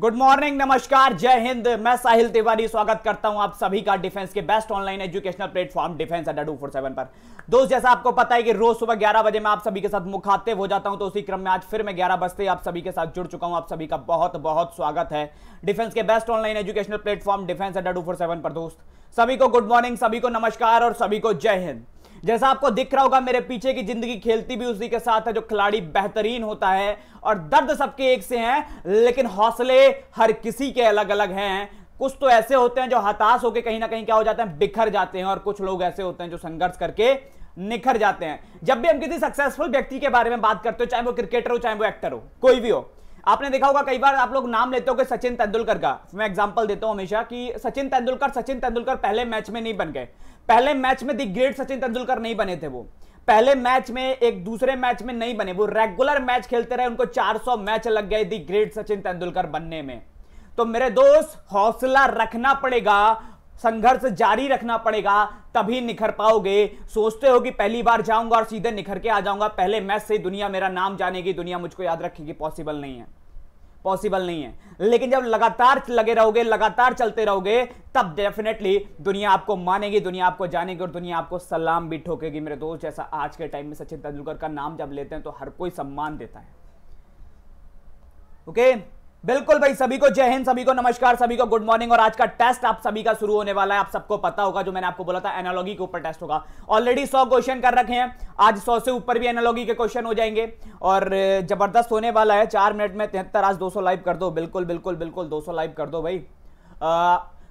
Good morning नमस्कार जय हिंद मैं साहिल तिवारी स्वागत करता हूं आप सभी का डिफेंस के best online educational platform defence Adda two four seven पर दोस्त जैसा आपको पता है कि रोज सुबह ग्यारह बजे मैं आप सभी के साथ मुखातिब हो जाता हूं तो उसी क्रम में आज फिर मैं ग्यारह बजते आप सभी के साथ जुड़ चुका हूं आप सभी का बहुत बहुत स्वागत है डिफेंस के best online educational platform defence Adda two four seven पर दोस्त सभी को गुड मॉर्निंग सभी को नमस्कार और सभी को जय हिंद जैसा आपको दिख रहा होगा मेरे पीछे की जिंदगी खेलती भी उसी के साथ है जो खिलाड़ी बेहतरीन होता है और दर्द सबके एक से हैं लेकिन हौसले हर किसी के अलग अलग हैं कुछ तो ऐसे होते हैं जो हताश होकर कहीं ना कहीं क्या हो जाते हैं बिखर जाते हैं और कुछ लोग ऐसे होते हैं जो संघर्ष करके निखर जाते हैं जब भी हम किसी सक्सेसफुल व्यक्ति के बारे में बात करते हो चाहे वो क्रिकेटर हो चाहे वो एक्टर हो कोई भी हो आपने देखा होगा कई बार आप लोग नाम लेते हो कि सचिन तेंदुलकर का मैं एग्जांपल देता हूं हमेशा कि सचिन तेंदुलकर सचिन तेंदुलकर पहले मैच में नहीं बन गए पहले मैच में दी ग्रेट सचिन तेंदुलकर नहीं बने थे वो पहले मैच में एक दूसरे मैच में नहीं बने वो रेगुलर मैच खेलते रहे उनको 400 मैच लग गए दी ग्रेट सचिन तेंदुलकर बनने में तो मेरे दोस्त हौसला रखना पड़ेगा संघर्ष जारी रखना पड़ेगा तभी निखर पाओगे सोचते हो कि पहली बार जाऊंगा और सीधे निखर के आ जाऊंगा पहले मैच से दुनिया मेरा नाम जानेगी दुनिया मुझको याद रखेगी पॉसिबल नहीं है पॉसिबल नहीं है लेकिन जब लगातार लगे रहोगे लगातार चलते रहोगे तब डेफिनेटली दुनिया आपको मानेगी दुनिया आपको जानेगी और दुनिया आपको सलाम भी ठोकेगी मेरे दोस्त जैसा आज के टाइम में सचिन तेंदुलकर का नाम जब लेते हैं तो हर कोई सम्मान देता है ओके okay? बिल्कुल भाई सभी को जय हिंद सभी को नमस्कार सभी को गुड मॉर्निंग और आज का टेस्ट आप सभी का शुरू होने वाला है आप सबको पता होगा जो मैंने आपको बोला था एनालॉगी के ऊपर टेस्ट होगा ऑलरेडी सौ क्वेश्चन कर रखे हैं आज सौ से ऊपर भी एनालॉगी के क्वेश्चन हो जाएंगे और जबरदस्त होने वाला है चार मिनट में तिहत्तर आज दो लाइव कर दो बिल्कुल बिल्कुल बिल्कुल दो लाइव कर दो भाई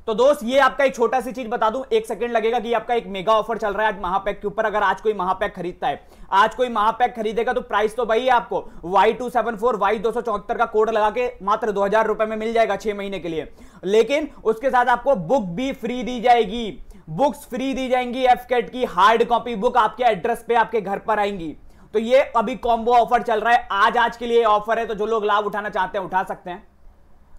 तो दोस्त ये आपका एक छोटा सी चीज बता दूं एक सेकंड लगेगा कि आपका एक मेगा ऑफर चल रहा है आज महापैक के ऊपर अगर आज कोई महापैक खरीदता है आज कोई महापैक खरीदेगा तो प्राइस तो भाई है आपको Y two seven four Y दो सौ चौहत्तर का कोड लगा के मात्र दो हजार रुपए में मिल जाएगा छह महीने के लिए लेकिन उसके साथ आपको बुक भी फ्री दी जाएगी बुक्स फ्री दी जाएंगी एफ e की हार्ड कॉपी बुक आपके एड्रेस पे आपके घर पर आएंगी तो ये अभी कॉम्बो ऑफर चल रहा है आज आज के लिए ऑफर है तो जो लोग लाभ उठाना चाहते हैं उठा सकते हैं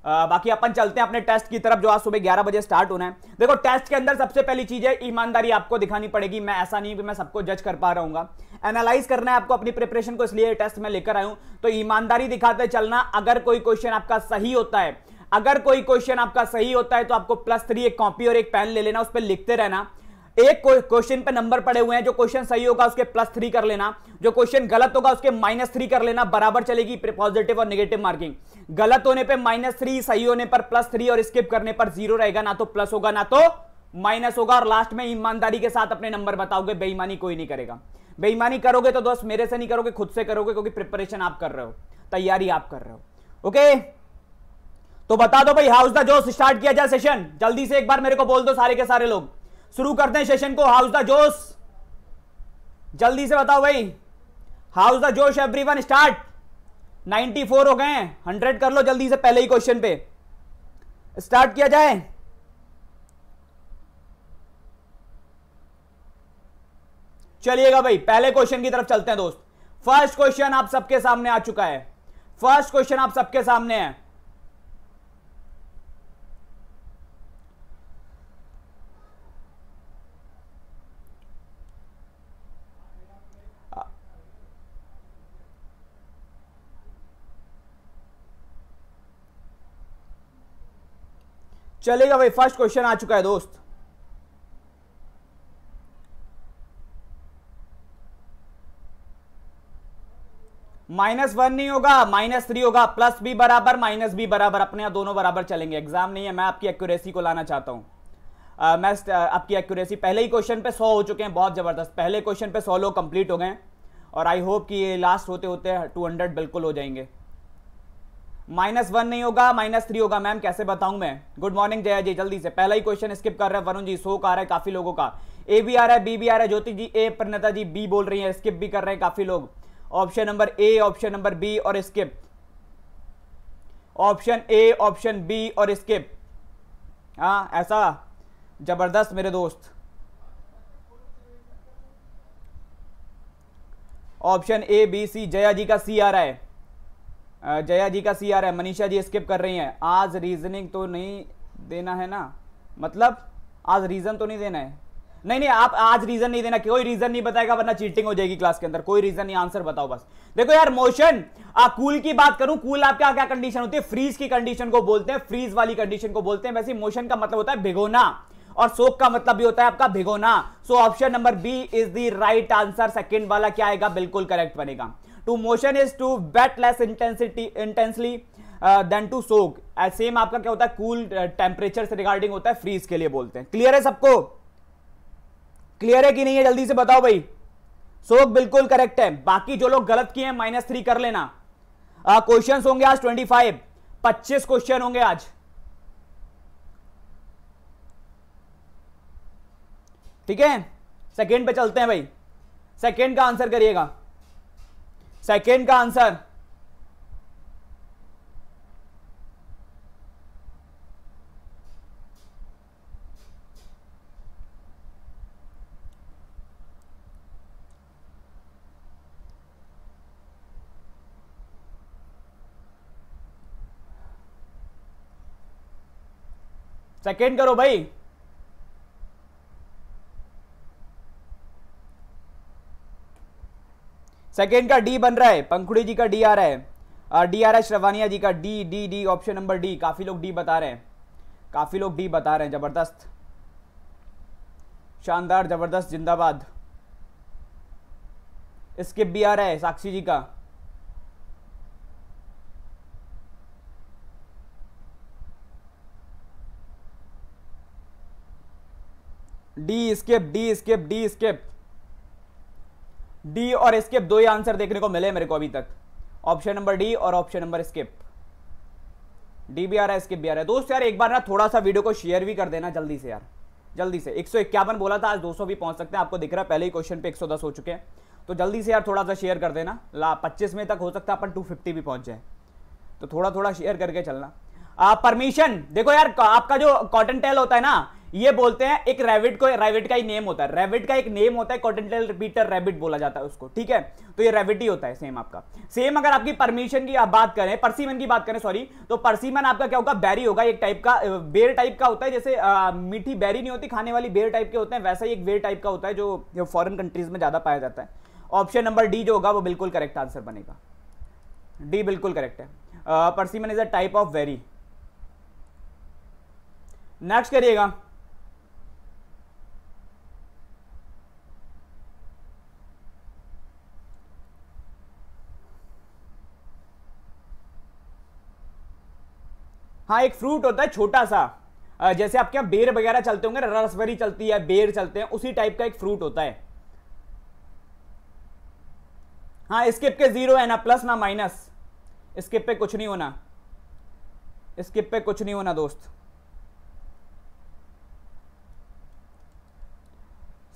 बाकी अपन चलते हैं अपने टेस्ट की तरफ जो आज सुबह 11 बजे स्टार्ट होना है देखो टेस्ट के अंदर सबसे पहली चीज है ईमानदारी आपको दिखानी पड़ेगी मैं ऐसा नहीं कि मैं सबको जज कर पा रहा एनालाइज करना है आपको अपनी प्रिपरेशन को इसलिए टेस्ट में लेकर आयु तो ईमानदारी दिखाते चलना अगर कोई क्वेश्चन आपका सही होता है अगर कोई क्वेश्चन आपका सही होता है तो आपको प्लस थ्री एक कॉपी और एक पेन ले लेना उस पर लिखते रहना एक क्वेश्चन पे नंबर पड़े हुए हैं जो क्वेश्चन सही होगा उसके प्लस थ्री कर लेना जो क्वेश्चन गलत होगा उसके माइनस थ्री कर लेना बराबर चलेगी पॉजिटिव और नेगेटिव मार्किंग गलत होने पे माइनस थ्री सही होने पर प्लस थ्री और स्किप करने पर जीरो रहेगा ना तो प्लस होगा ना तो माइनस होगा और लास्ट में ईमानदारी के साथ अपने नंबर बताओगे बेईमानी कोई नहीं करेगा बेईमानी करोगे तो दोस्त मेरे से नहीं करोगे खुद से करोगे क्योंकि प्रिपरेशन आप कर रहे हो तैयारी आप कर रहे हो ओके तो बता दो भाई हाउस द जोश स्टार्ट किया जाए सेशन जल्दी से एक बार मेरे को बोल दो सारे के सारे लोग शुरू करते हैं सेशन को हाउस द जोश जल्दी से बताओ भाई हाउस द जोश एवरीवन स्टार्ट 94 हो गए हैं कर लो जल्दी से पहले ही क्वेश्चन पे स्टार्ट किया जाए चलिएगा भाई पहले क्वेश्चन की तरफ चलते हैं दोस्त फर्स्ट क्वेश्चन आप सबके सामने आ चुका है फर्स्ट क्वेश्चन आप सबके सामने है चलेगा भाई फर्स्ट क्वेश्चन आ चुका है दोस्त माइनस वन नहीं होगा माइनस थ्री होगा प्लस भी बराबर माइनस भी बराबर अपने यहाँ दोनों बराबर चलेंगे एग्जाम नहीं है मैं आपकी एक्यूरेसी को लाना चाहता आ, मैं आपकी एक्यूरेसी पहले ही क्वेश्चन पे सौ हो चुके हैं बहुत ज़बरदस्त पहले क्वेश्चन पे सौ लोग कंप्लीट हो गए और आई होप कि ये लास्ट होते होते टू हंड्रेड बिल्कुल हो जाएंगे माइनस वन नहीं होगा माइनस थ्री होगा मैम कैसे बताऊं मैं गुड मॉर्निंग जया जी जल्दी से पहला ही क्वेश्चन स्किप कर रहे हैं वरुण जी सो का आ रहा है काफी लोगों का ए भी आ रहा है बी भी आ रहा है ज्योति जी ए प्रणता जी बी बोल रही है स्किप भी कर रहे हैं काफी लोग option number A option number B और skip option A option B और स्किप हाँ ऐसा जबरदस्त मेरे दोस्त option A B C Jaya ji का सी आ रहा है जया जी का सी आर है मनीषा जी स्किप कर रही हैं आज रीजनिंग तो नहीं देना है ना मतलब आज रीजन तो नहीं देना है नहीं नहीं आप आज रीजन नहीं देना कोई रीजन नहीं बताएगा वरना चीटिंग हो जाएगी क्लास के अंदर कोई रीजन नहीं आंसर बताओ बस देखो यार मोशन आ, कूल की बात करूं कूल आपके क्या क्या कंडीशन होती है फ्रीज की कंडीशन को बोलते हैं फ्रीज वाली कंडीशन को बोलते हैं वैसे मोशन का मतलब होता है भिगोना और सोक का मतलब भी होता है आपका भिगोना so option number B is the right answer second वाला क्या आएगा बिल्कुल करेक्ट बनेगा to moisten is to wet less intensity intensely then to soak same आपका क्या होता है कूल टेम्परेचर uh, से रिगार्डिंग होता है फ्रीज के लिए बोलते हैं क्लियर है सबको क्लियर है कि नहीं है जल्दी से बताओ भाई सोक बिल्कुल करेक्ट है बाकी जो लोग गलत किए हैं माइनस थ्री कर लेना क्वेश्चन uh, होंगे आज ट्वेंटी फाइव पच्चीस क्वेश्चन होंगे आज ठीक है सेकेंड पे चलते हैं भाई सेकेंड का आंसर करिएगा सेकेंड का आंसर सेकेंड करो भाई सेकेंड का डी बन रहा है पंखुड़ी जी का डी आ रहा है डी आ रहा है श्रवानिया जी का D D D option number D काफ़ी लोग डी बता रहे हैं काफ़ी लोग डी बता रहे हैं ज़बरदस्त शानदार ज़बरदस्त जिंदाबाद स्किप भी आ रहा है साक्षी जी का D skip D skip D skip D और स्किप दो ही आंसर देखने को मिले मेरे को अभी तक ऑप्शन नंबर डी और ऑप्शन नंबर स्किप डी भी आ रहा है स्किप भी आ रहा है दोस्त यार एक बार ना थोड़ा सा वीडियो को शेयर भी कर देना जल्दी से यार जल्दी से एक बोला था आज सौ भी पहुंच सकते हैं आपको दिख रहा है पहले ही क्वेश्चन पे दस हो चुके हैं तो जल्दी से यार थोड़ा सा शेयर कर देना ला पच्चीस में तक हो सकता है अपन फिफ्टी भी पहुंच जाए तो थोड़ा थोड़ा शेयर करके चलना परमिशन देखो यार आपका जो कॉटन टेल होता है ना ये बोलते हैं एक रेबिट को रेबिट का ही नेम होता है रेबिट का एक नेम होता है कॉन्टिनेंटल रिपीटर रेबिट बोला जाता है उसको ठीक है तो ये रेबिट ही होता है सेम आपका सेम अगर आपकी परमिशन की आप बात करें परसीमन की बात करें सॉरी तो परसीमन आपका क्या होगा बैरी होगा एक टाइप का बेर टाइप का होता है जैसे आ, मीठी बैरी नहीं होती खाने वाली बेर टाइप के होते हैं वैसा ही एक बेर टाइप का होता है जो फॉरन कंट्रीज में ज़्यादा पाया जाता है ऑप्शन नंबर डी जो होगा वो बिल्कुल करेक्ट आंसर बनेगा डी बिल्कुल करेक्ट है persimmon is a type of berry next करिएगा हाँ एक फ्रूट होता है छोटा सा जैसे आपके यहाँ बेर वगैरह चलते होंगे रसबरी चलती है बेर चलते हैं उसी टाइप का एक फ्रूट होता है हाँ स्किप के जीरो है ना प्लस ना माइनस स्किप पे कुछ नहीं होना स्किप पे कुछ नहीं होना दोस्त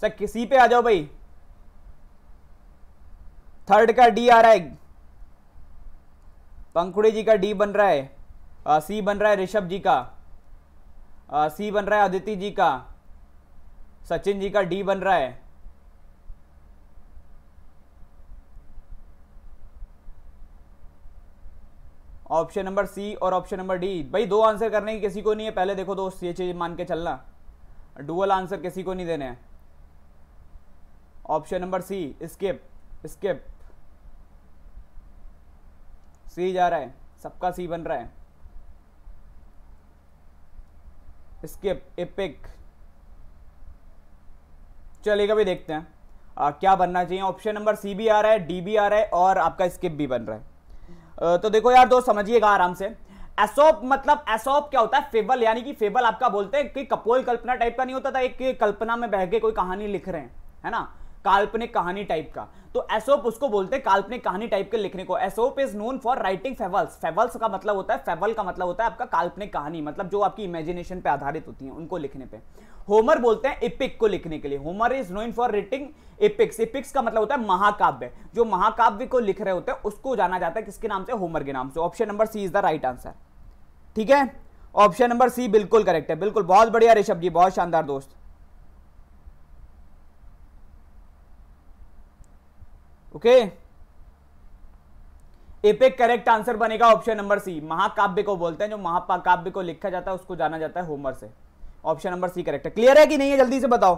सर किसी पे आ जाओ भाई थर्ड का डी आ रहा है पंखुड़ी जी का डी बन रहा है सी बन रहा है ऋषभ जी का सी बन रहा है अदिति जी का सचिन जी का डी बन रहा है ऑप्शन नंबर सी और ऑप्शन नंबर डी भाई दो आंसर करने की किसी को नहीं है पहले देखो दोस्त ये चीज़ मान के चलना डुअल आंसर किसी को नहीं देने हैं option number C skip skip C जा रहा है सबका सी बन रहा है स्किप इपिक चलेगा भी देखते हैं आ, क्या बनना चाहिए ऑप्शन नंबर सी भी आ रहा है डी भी आ रहा है और आपका स्किप भी बन रहा है तो देखो यार दोस्त समझिएगा आराम से एसोप मतलब एसोप क्या होता है फेबल यानी कि फेबल आपका बोलते हैं कि कपोल कल्पना टाइप का नहीं होता था एक कल्पना में बह के कोई कहानी लिख रहे हैं है ना काल्पनिक कहानी टाइप का तो एसोप उसको बोलते हैं काल्पनिक कहानी टाइप के लिखने को Aesop is known for writing fables fables का मतलब होता है फेवल का मतलब होता है आपका काल्पनिक कहानी मतलब जो आपकी इमेजिनेशन पे आधारित होती है उनको लिखने पे होमर बोलते हैं इपिक को लिखने के लिए Homer is known for writing epics epics का मतलब होता है महाकाव्य जो महाकाव्य को लिख रहे होते हैं उसको जाना जाता है किसके नाम से होमर के नाम से option number C is the right answer ठीक है ऑप्शन नंबर सी बिल्कुल करेक्ट है बिल्कुल बहुत बढ़िया ऋषभ जी बहुत शानदार दोस्त ओके एपेक करेक्ट आंसर बनेगा ऑप्शन नंबर सी महाकाव्य को बोलते हैं जो महाकाव्य को लिखा जाता है उसको जाना जाता है होमर से ऑप्शन नंबर सी करेक्ट है क्लियर है कि नहीं है जल्दी से बताओ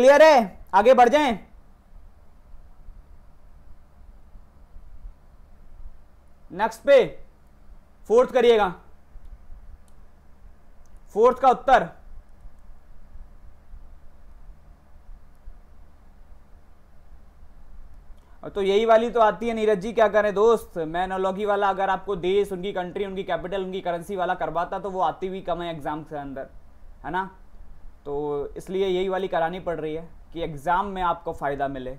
क्लियर है आगे बढ़ जाएं नेक्स्ट पे फोर्थ करिएगा फोर्थ का उत्तर तो यही वाली तो आती है नीरज जी क्या करें दोस्त मैं एनोलॉजी वाला अगर आपको देश उनकी कंट्री उनकी कैपिटल उनकी करेंसी वाला करवाता तो वो आती भी कम है एग्ज़ाम के अंदर है ना तो इसलिए यही वाली करानी पड़ रही है कि एग्ज़ाम में आपको फ़ायदा मिले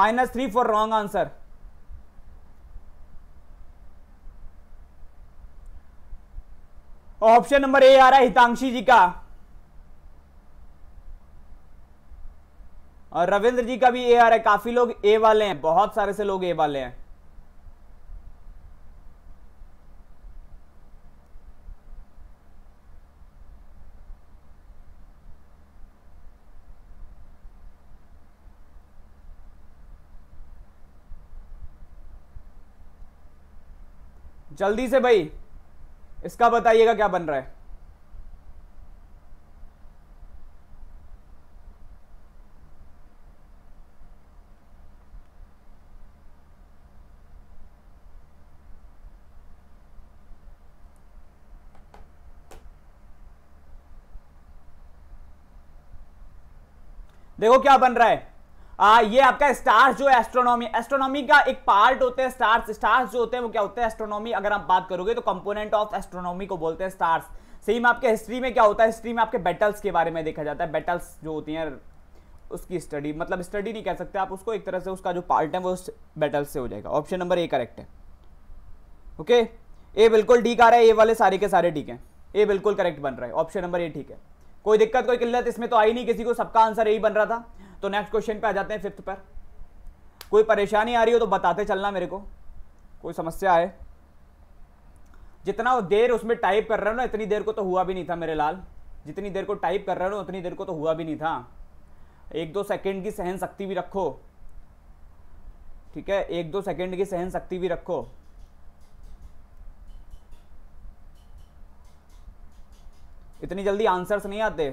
minus three for wrong answer option number A आ रहा है हितांशी जी का और रविंद्र जी का भी ए आ रहा है काफी लोग ए वाले हैं बहुत सारे से लोग ए वाले हैं जल्दी से भाई इसका बताइएगा क्या बन रहा है देखो क्या बन रहा है आ, ये आपका स्टार्स जो एस्ट्रोनॉमी एस्ट्रोनॉमी का एक पार्ट होते हैं स्टार्स स्टार्स जो होते हैं वो क्या होते हैं एस्ट्रोनॉमी अगर आप बात करोगे तो कंपोनेंट ऑफ एस्ट्रोनॉमी को बोलते हैं स्टार्स सेम आपके हिस्ट्री में क्या होता है हिस्ट्री में आपके बेटल्स के बारे में देखा जाता है बेटल्स जो होती हैं उसकी स्टडी मतलब स्टडी नहीं कह सकते आप उसको एक तरह से उसका जो पार्ट है वो बेटल्स से हो जाएगा ऑप्शन नंबर ए करेक्ट है ओके ए बिल्कुल ठीक आ रहा है ए वाले सारे के सारे ठीक हैं ए बिल्कुल करेक्ट बन रहा है ऑप्शन नंबर ए ठीक है कोई दिक्कत कोई किल्लत इसमें तो आई नहीं किसी को सबका आंसर यही बन रहा था तो नेक्स्ट क्वेश्चन पे आ जाते हैं फिफ्थ पर कोई परेशानी आ रही हो तो बताते चलना मेरे को कोई समस्या है जितना देर उसमें टाइप कर रहे हो ना इतनी देर को तो हुआ भी नहीं था मेरे लाल जितनी देर को टाइप कर रहे हो उतनी देर को तो हुआ भी नहीं था एक दो सेकेंड की सहन शक्ति भी रखो ठीक है एक दो सेकेंड की सहन शक्ति भी रखो इतनी जल्दी आंसर्स नहीं आते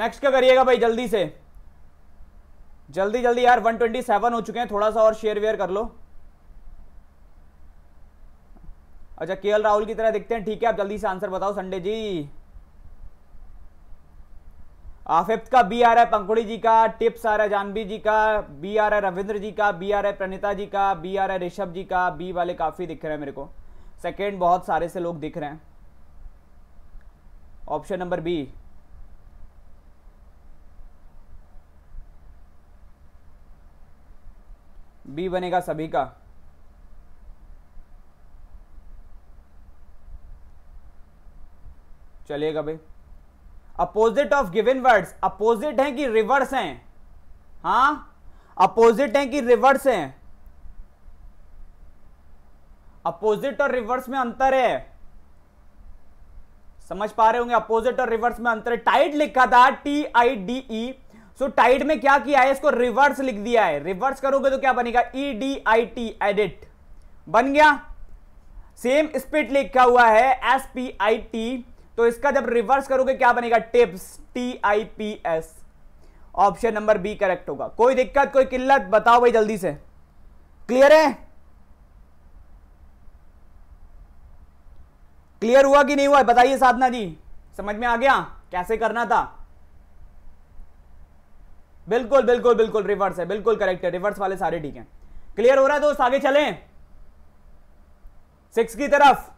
नेक्स्ट क्या करिएगा भाई जल्दी से जल्दी जल्दी यार 127 हो चुके हैं थोड़ा सा और शेयर वेयर कर लो अच्छा के राहुल की तरह दिखते हैं ठीक है आप जल्दी से आंसर बताओ संडे जी फिफ्थ का बी आ रहा है पंकुड़ी जी का टिप्स आ रहा है जानवी जी का बी आ रहा है रविंद्र जी का बी आर है प्रणिता जी का बी आ रहा है ऋषभ जी का बी वाले काफ़ी दिख रहे हैं मेरे को सेकेंड बहुत सारे से लोग दिख रहे हैं ऑप्शन नंबर बी बी बनेगा सभी का चलेगा भाई opposite of given words opposite हैं कि रिवर्स हैं हा अपोजिट हैं कि रिवर्स हैं अपोजिट और रिवर्स में अंतर है समझ पा रहे होंगे अपोजिट और रिवर्स में अंतर टाइड लिखा था T I D E so tide में क्या किया है इसको रिवर्स लिख दिया है रिवर्स करोगे तो क्या बनेगा E D I T edit बन गया सेम स्पिट लिखा हुआ है एस पी आई टी तो इसका जब रिवर्स करोगे क्या बनेगा tips T I P S option number B correct होगा कोई दिक्कत कोई किल्लत बताओ भाई जल्दी से क्लियर है क्लियर हुआ कि नहीं हुआ बताइए साधना जी समझ में आ गया कैसे करना था बिल्कुल बिल्कुल बिल्कुल रिवर्स है बिल्कुल करेक्ट है रिवर्स वाले सारे ठीक हैं क्लियर हो रहा है दोस्त आगे चलें सिक्स की तरफ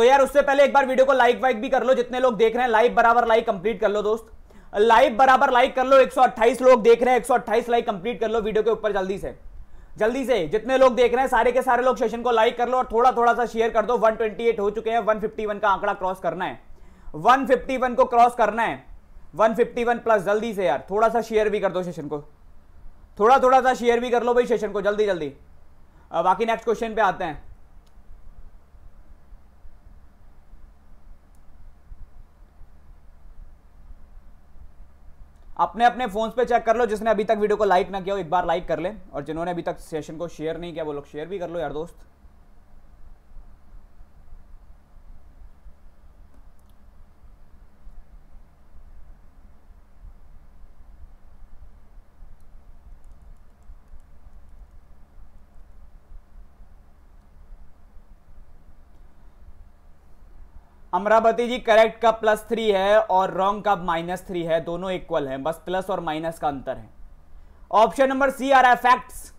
तो यार उससे पहले एक बार वीडियो को लाइक वाइक भी कर लो जितने लोग देख रहे हैं लाइव बराबर लाइक कंप्लीट कर लो दोस्त लाइव बराबर लाइक कर लो 128 लोग देख रहे हैं 128 लाइक कंप्लीट कर लो वीडियो के ऊपर जल्दी से जल्दी से जितने लोग देख रहे हैं सारे के सारे लोग सेशन को लाइक कर लो और थोड़ा थोड़ा सा शेयर कर दो 128 हो चुके हैं 151 का आंकड़ा क्रॉस करना है 151 को क्रॉस करना है 151 प्लस जल्दी से यार थोड़ा सा शेयर भी कर दो सेशन को थोड़ा थोड़ा सा शेयर भी कर लो भाई सेशन को जल्दी जल्दी बाकी नेक्स्ट क्वेश्चन पे आते हैं अपने अपने फोन पे चेक कर लो जिसने अभी तक वीडियो को लाइक ना किया हो एक बार लाइक कर ले और जिन्होंने अभी तक सेशन को शेयर नहीं किया वो लोग शेयर भी कर लो यार दोस्त अमरावती जी करेक्ट का प्लस थ्री है और रॉन्ग का माइनस थ्री है दोनों इक्वल हैं बस प्लस और माइनस का अंतर है ऑप्शन नंबर सी आ रहा है facts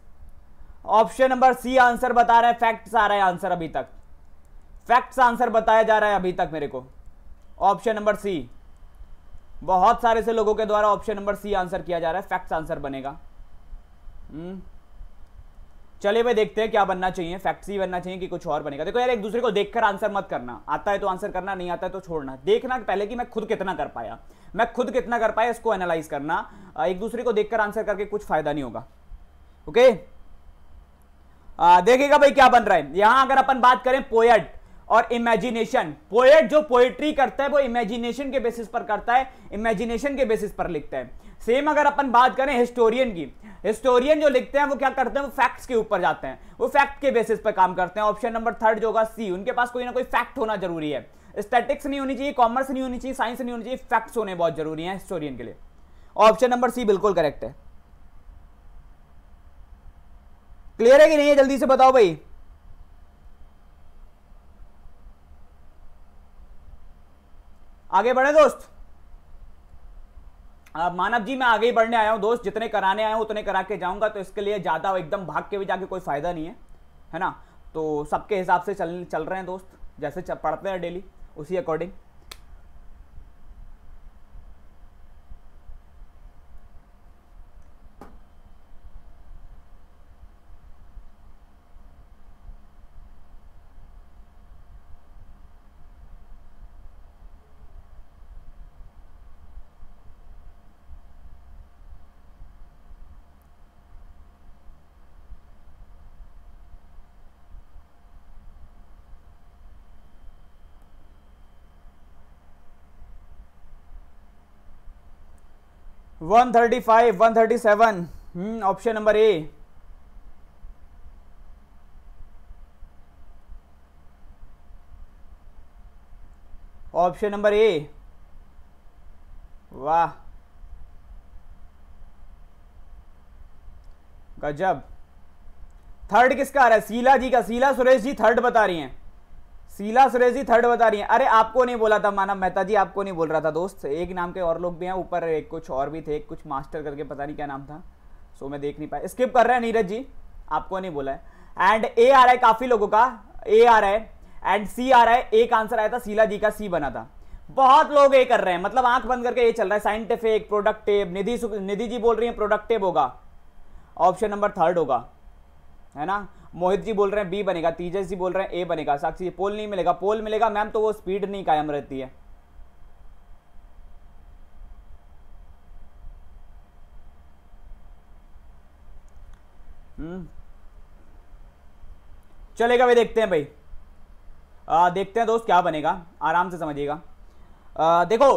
option number C answer बता रहा है फैक्ट्स आ रहा है आंसर अभी तक फैक्ट्स आंसर बताया जा रहा है अभी तक मेरे को ऑप्शन नंबर सी बहुत सारे से लोगों के द्वारा ऑप्शन नंबर सी आंसर किया जा रहा है फैक्ट्स आंसर बनेगा हम्म। चले भाई देखते हैं क्या बनना चाहिए फैक्ट्री बनना चाहिए कि कुछ और बनेगा देखो यार एक दूसरे को देखकर आंसर मत करना आता है तो आंसर करना नहीं आता है तो छोड़ना देखना पहले कि मैं खुद कितना कर पाया मैं खुद कितना कर पाया इसको एनालाइज करना एक दूसरे को देखकर आंसर करके कुछ फायदा नहीं होगा ओके देखेगा भाई क्या बन रहा है यहां अगर अपन बात करें पोएट और इमेजिनेशन पोएट जो पोएट्री करता है वो इमेजिनेशन के बेसिस पर करता है इमेजिनेशन के बेसिस पर लिखता है सेम अगर अपन बात करें हिस्टोरियन की हिस्टोरियन जो लिखते हैं वो क्या करते हैं वो फैक्ट्स के ऊपर जाते हैं वो फैक्ट के बेसिस पर काम करते हैं ऑप्शन नंबर थर्ड जो होगा सी उनके पास कोई ना कोई फैक्ट होना जरूरी है स्टेटिक्स नहीं होनी चाहिए कॉमर्स नहीं होनी चाहिए साइंस नहीं होनी चाहिए फैक्ट्स होने बहुत जरूरी है हिस्टोरियन के लिए ऑप्शन नंबर सी बिल्कुल करेक्ट है क्लियर है कि नहीं है जल्दी से बताओ भाई आगे बढ़े दोस्त मानव जी मैं आगे ही बढ़ने आया हूँ दोस्त जितने कराने आया हूँ उतने करा के जाऊँगा तो इसके लिए ज़्यादा एकदम भाग के भी जाके कोई फ़ायदा नहीं है है ना तो सबके हिसाब से चल चल रहे हैं दोस्त जैसे पढ़ते हैं डेली उसी according one thirty five one thirty seven option number A option number A वाह गजब थर्ड किसका आ रहा है सीला जी का सीला सुरेश जी थर्ड बता रही हैं शीला सुरेश जी थर्ड बता रही है अरे आपको नहीं बोला था मानव मेहता जी आपको नहीं बोल रहा था दोस्त एक नाम के और लोग भी हैं ऊपर एक कुछ और भी थे कुछ मास्टर करके पता नहीं क्या नाम था सो मैं देख नहीं पाया स्किप कर रहे हैं नीरज जी आपको नहीं बोला है एंड ए आ रहा है काफ़ी लोगों का ए आ रहा है एंड सी आ रहा है एक आंसर आया था शीला जी का सी बना था बहुत लोग ये कर रहे हैं मतलब आंख बंद करके ये चल रहा है साइंटिफिक प्रोडक्टिव निधि निधि जी बोल रही हैं प्रोडक्टिव होगा ऑप्शन नंबर थर्ड होगा है ना मोहित जी बोल रहे हैं बी बनेगा तीजस जी बोल रहे हैं ए बनेगा साक्षी जी पोल नहीं मिलेगा पोल मिलेगा मैम तो वो स्पीड नहीं कायम रहती है हम्म। चलेगा भाई देखते हैं भाई आ, देखते हैं दोस्त क्या बनेगा आराम से समझिएगा देखो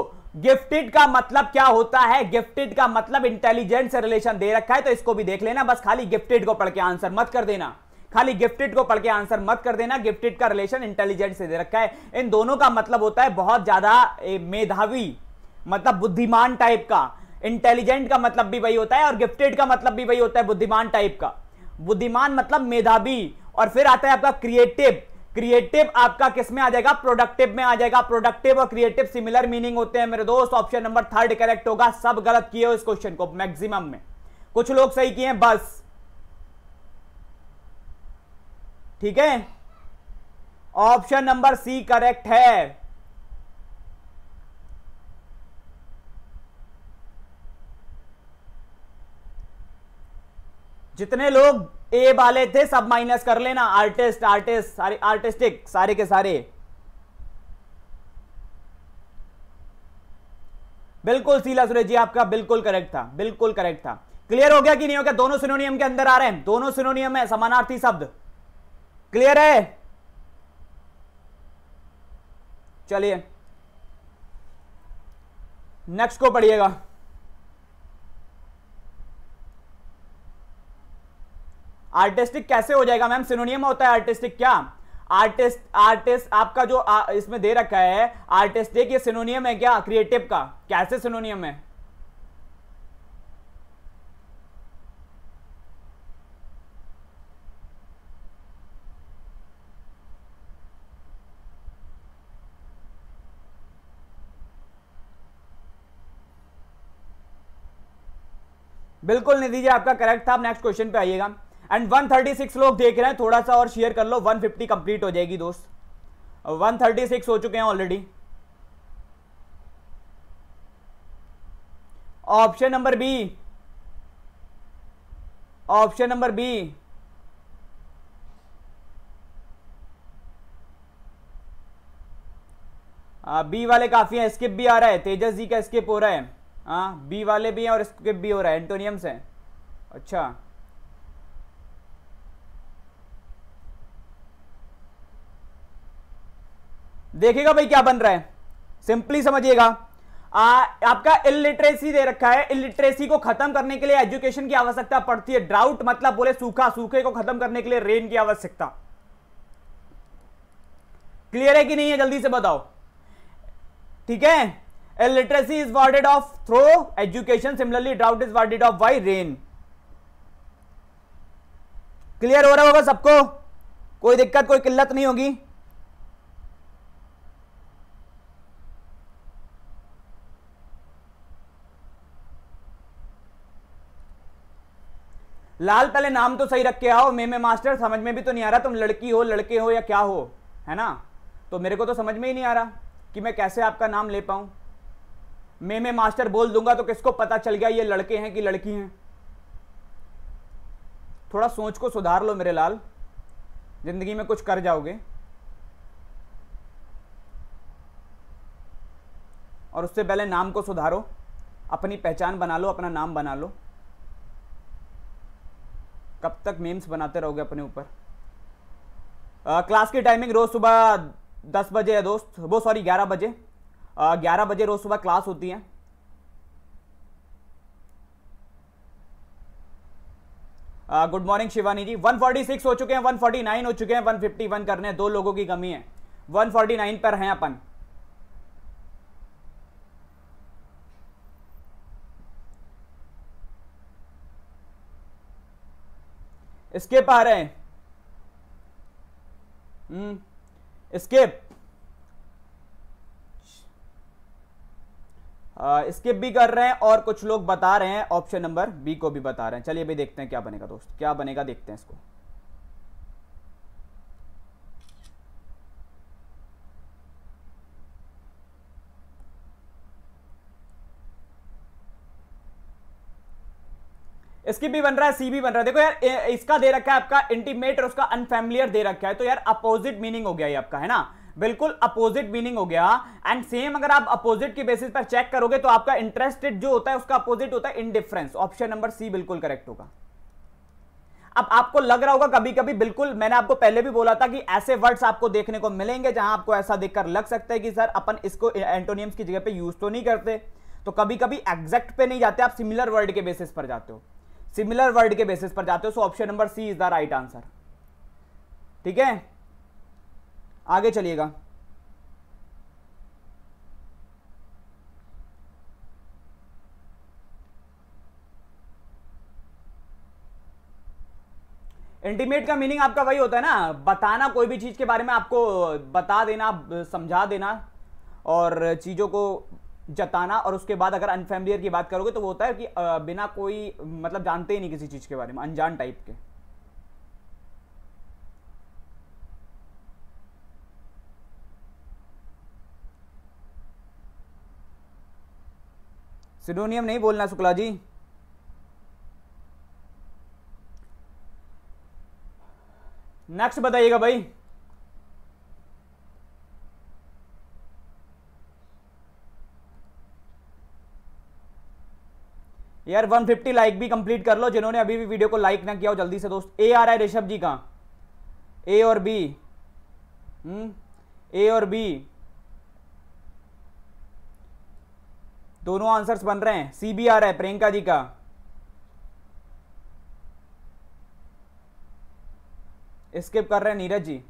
गिफ्टेड का मतलब क्या होता है गिफ्टेड का मतलब इंटेलिजेंट से रिलेशन दे रखा है तो इसको भी देख लेना बस खाली गिफ्टेड को पढ़ के आंसर मत कर देना खाली गिफ्टेड को पढ़ के आंसर मत कर देना गिफ्टेड का रिलेशन इंटेलिजेंट से दे रखा है इन दोनों का मतलब होता है बहुत ज्यादा मेधावी मतलब बुद्धिमान टाइप का इंटेलिजेंट का मतलब भी वही होता है और गिफ्टेड का मतलब भी वही होता है बुद्धिमान टाइप का बुद्धिमान मतलब मेधावी और फिर आता है आपका क्रिएटिव क्रिएटिव आपका किस में आ जाएगा प्रोडक्टिव में आ जाएगा प्रोडक्टिव और क्रिएटिव सिमिलर मीनिंग होते हैं मेरे दोस्त ऑप्शन नंबर थर्ड करेक्ट होगा सब गलत किए हो इस क्वेश्चन को मैक्सिमम में कुछ लोग सही किए हैं बस ठीक है ऑप्शन नंबर सी करेक्ट है जितने लोग ए वाले थे सब माइनस कर लेना आर्टिस्ट आर्टिस्ट सारे आर्टिस्टिक सारे के सारे बिल्कुल सीला सुरेश जी आपका बिल्कुल करेक्ट था बिल्कुल करेक्ट था क्लियर हो गया कि नहीं हो गया दोनों सिनोनियम के अंदर आ रहे हैं दोनों सिनोनियम है समानार्थी शब्द क्लियर है चलिए नेक्स्ट को पढ़िएगा आर्टिस्टिक कैसे हो जाएगा मैम सिनोनियम होता है आर्टिस्टिक क्या आर्टिस्ट आर्टिस्ट आपका जो आ, इसमें दे रखा है आर्टिस्टिक ये सिनोनियम है क्या क्रिएटिव का कैसे सिनोनियम है बिल्कुल निधि जी आपका करेक्ट था आप नेक्स्ट क्वेश्चन पे आइएगा एंड 136 लोग देख रहे हैं थोड़ा सा और शेयर कर लो 150 कंप्लीट हो जाएगी दोस्त 136 हो चुके हैं already option number B option number B B वाले काफी हैं स्किप भी आ रहा है तेजस जी का स्किप हो रहा है हाँ बी वाले भी हैं और इसके बी हो रहा है एंटोनियम्स हैं अच्छा देखिएगा भाई क्या बन रहा है सिंपली समझिएगा आपका इलिटरेसी दे रखा है इलिटरेसी को खत्म करने के लिए एजुकेशन की आवश्यकता पड़ती है ड्राउट मतलब बोले सूखा सूखे को खत्म करने के लिए रेन की आवश्यकता क्लियर है कि नहीं है जल्दी से बताओ ठीक है illiteracy is warded off through education similarly drought is warded off by rain clear हो रहा होगा सबको कोई दिक्कत कोई किल्लत नहीं होगी लाल पहले नाम तो सही रख के आओ मे में मास्टर समझ में भी तो नहीं आ रहा तुम लड़की हो लड़के हो या क्या हो है ना तो मेरे को तो समझ में ही नहीं आ रहा कि मैं कैसे आपका नाम ले पाऊं मैं मैं मास्टर बोल दूंगा तो किसको पता चल गया ये लड़के हैं कि लड़की हैं थोड़ा सोच को सुधार लो मेरे लाल जिंदगी में कुछ कर जाओगे और उससे पहले नाम को सुधारो अपनी पहचान बना लो अपना नाम बना लो कब तक मीम्स बनाते रहोगे अपने ऊपर क्लास की टाइमिंग रोज़ सुबह दस बजे है दोस्त वो सॉरी ग्यारह बजे ग्यारह बजे रोज सुबह क्लास होती है गुड मॉर्निंग शिवानी जी 146 हो चुके हैं 149 हो चुके हैं 151 करने दो लोगों की कमी है 149 पर हैं अपन स्केप आ रहे हैं hmm. स्किप भी कर रहे हैं और कुछ लोग बता रहे हैं ऑप्शन नंबर बी को भी बता रहे हैं चलिए भी देखते हैं क्या बनेगा दोस्त क्या बनेगा देखते हैं इसको इसकी भी बन रहा है सी भी बन रहा है देखो यार इसका दे रखा है आपका इंटीमेट और उसका अनफेमिलियर दे रखा है तो यार अपोजिट मीनिंग हो गया ये आपका है ना बिल्कुल अपोजिट मीनिंग हो गया एंड सेम अगर आप अपोजिट की बेसिस पर चेक करोगे तो आपका इंटरेस्टेड जो होता है उसका अपोजिट होता है इनडिफरेंस ऑप्शन नंबर सी बिल्कुल करेक्ट होगा अब आपको लग रहा होगा कभी कभी बिल्कुल मैंने आपको पहले भी बोला था कि ऐसे वर्ड्स आपको देखने को मिलेंगे जहां आपको ऐसा देखकर लग सकता है कि सर अपन इसको एंटोनियम्स की जगह पे यूज तो नहीं करते तो कभी कभी एग्जैक्ट पे नहीं जाते आप सिमिलर वर्ड के बेसिस पर जाते हो सिमिलर वर्ड के बेसिस पर जाते हो so option number C is the right answer ठीक है आगे चलिएगा इंटीमेट का मीनिंग आपका वही होता है ना बताना कोई भी चीज़ के बारे में आपको बता देना समझा देना और चीज़ों को जताना और उसके बाद अगर अनफेमिलियर की बात करोगे तो वो होता है कि बिना कोई मतलब जानते ही नहीं किसी चीज़ के बारे में अनजान टाइप के सिडोनियम नहीं बोलना शुक्ला जी नेक्स्ट बताइएगा भाई यार 150 लाइक भी कंप्लीट कर लो जिन्होंने अभी भी वीडियो को लाइक ना किया हो जल्दी से दोस्त ए आ रहा है ऋषभ जी का ए और बी हम्म ए और बी दोनों आंसर्स बन रहे हैं सी बी आ रहा है प्रियंका जी का स्किप कर रहे हैं नीरज जी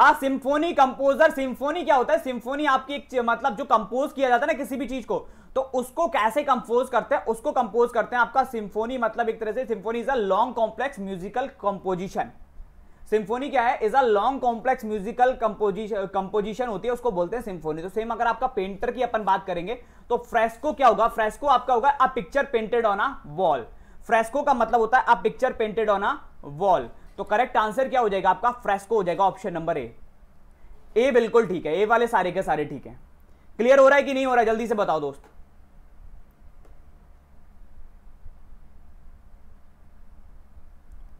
आ सिंफोनी कंपोजर सिंफोनी क्या होता है सिंफोनी आपकी एक मतलब जो कंपोज किया जाता है ना किसी भी चीज को तो उसको कैसे कंपोज करते हैं उसको कंपोज करते हैं आपका सिंफोनी मतलब एक तरह से symphony is a long complex musical composition symphony क्या है is a long complex musical composition होती है उसको बोलते हैं सिंफोनी तो सेम अगर आपका पेंटर की अपन बात करेंगे तो फ्रेस्को क्या होगा फ्रेस्को आपका होगा a picture painted on a wall fresco का मतलब होता है a picture painted on a wall तो करेक्ट आंसर क्या हो जाएगा आपका फ्रेस्को हो जाएगा ऑप्शन नंबर ए ए बिल्कुल ठीक है ए वाले सारे के सारे ठीक है क्लियर हो रहा है कि नहीं हो रहा है जल्दी से बताओ दोस्त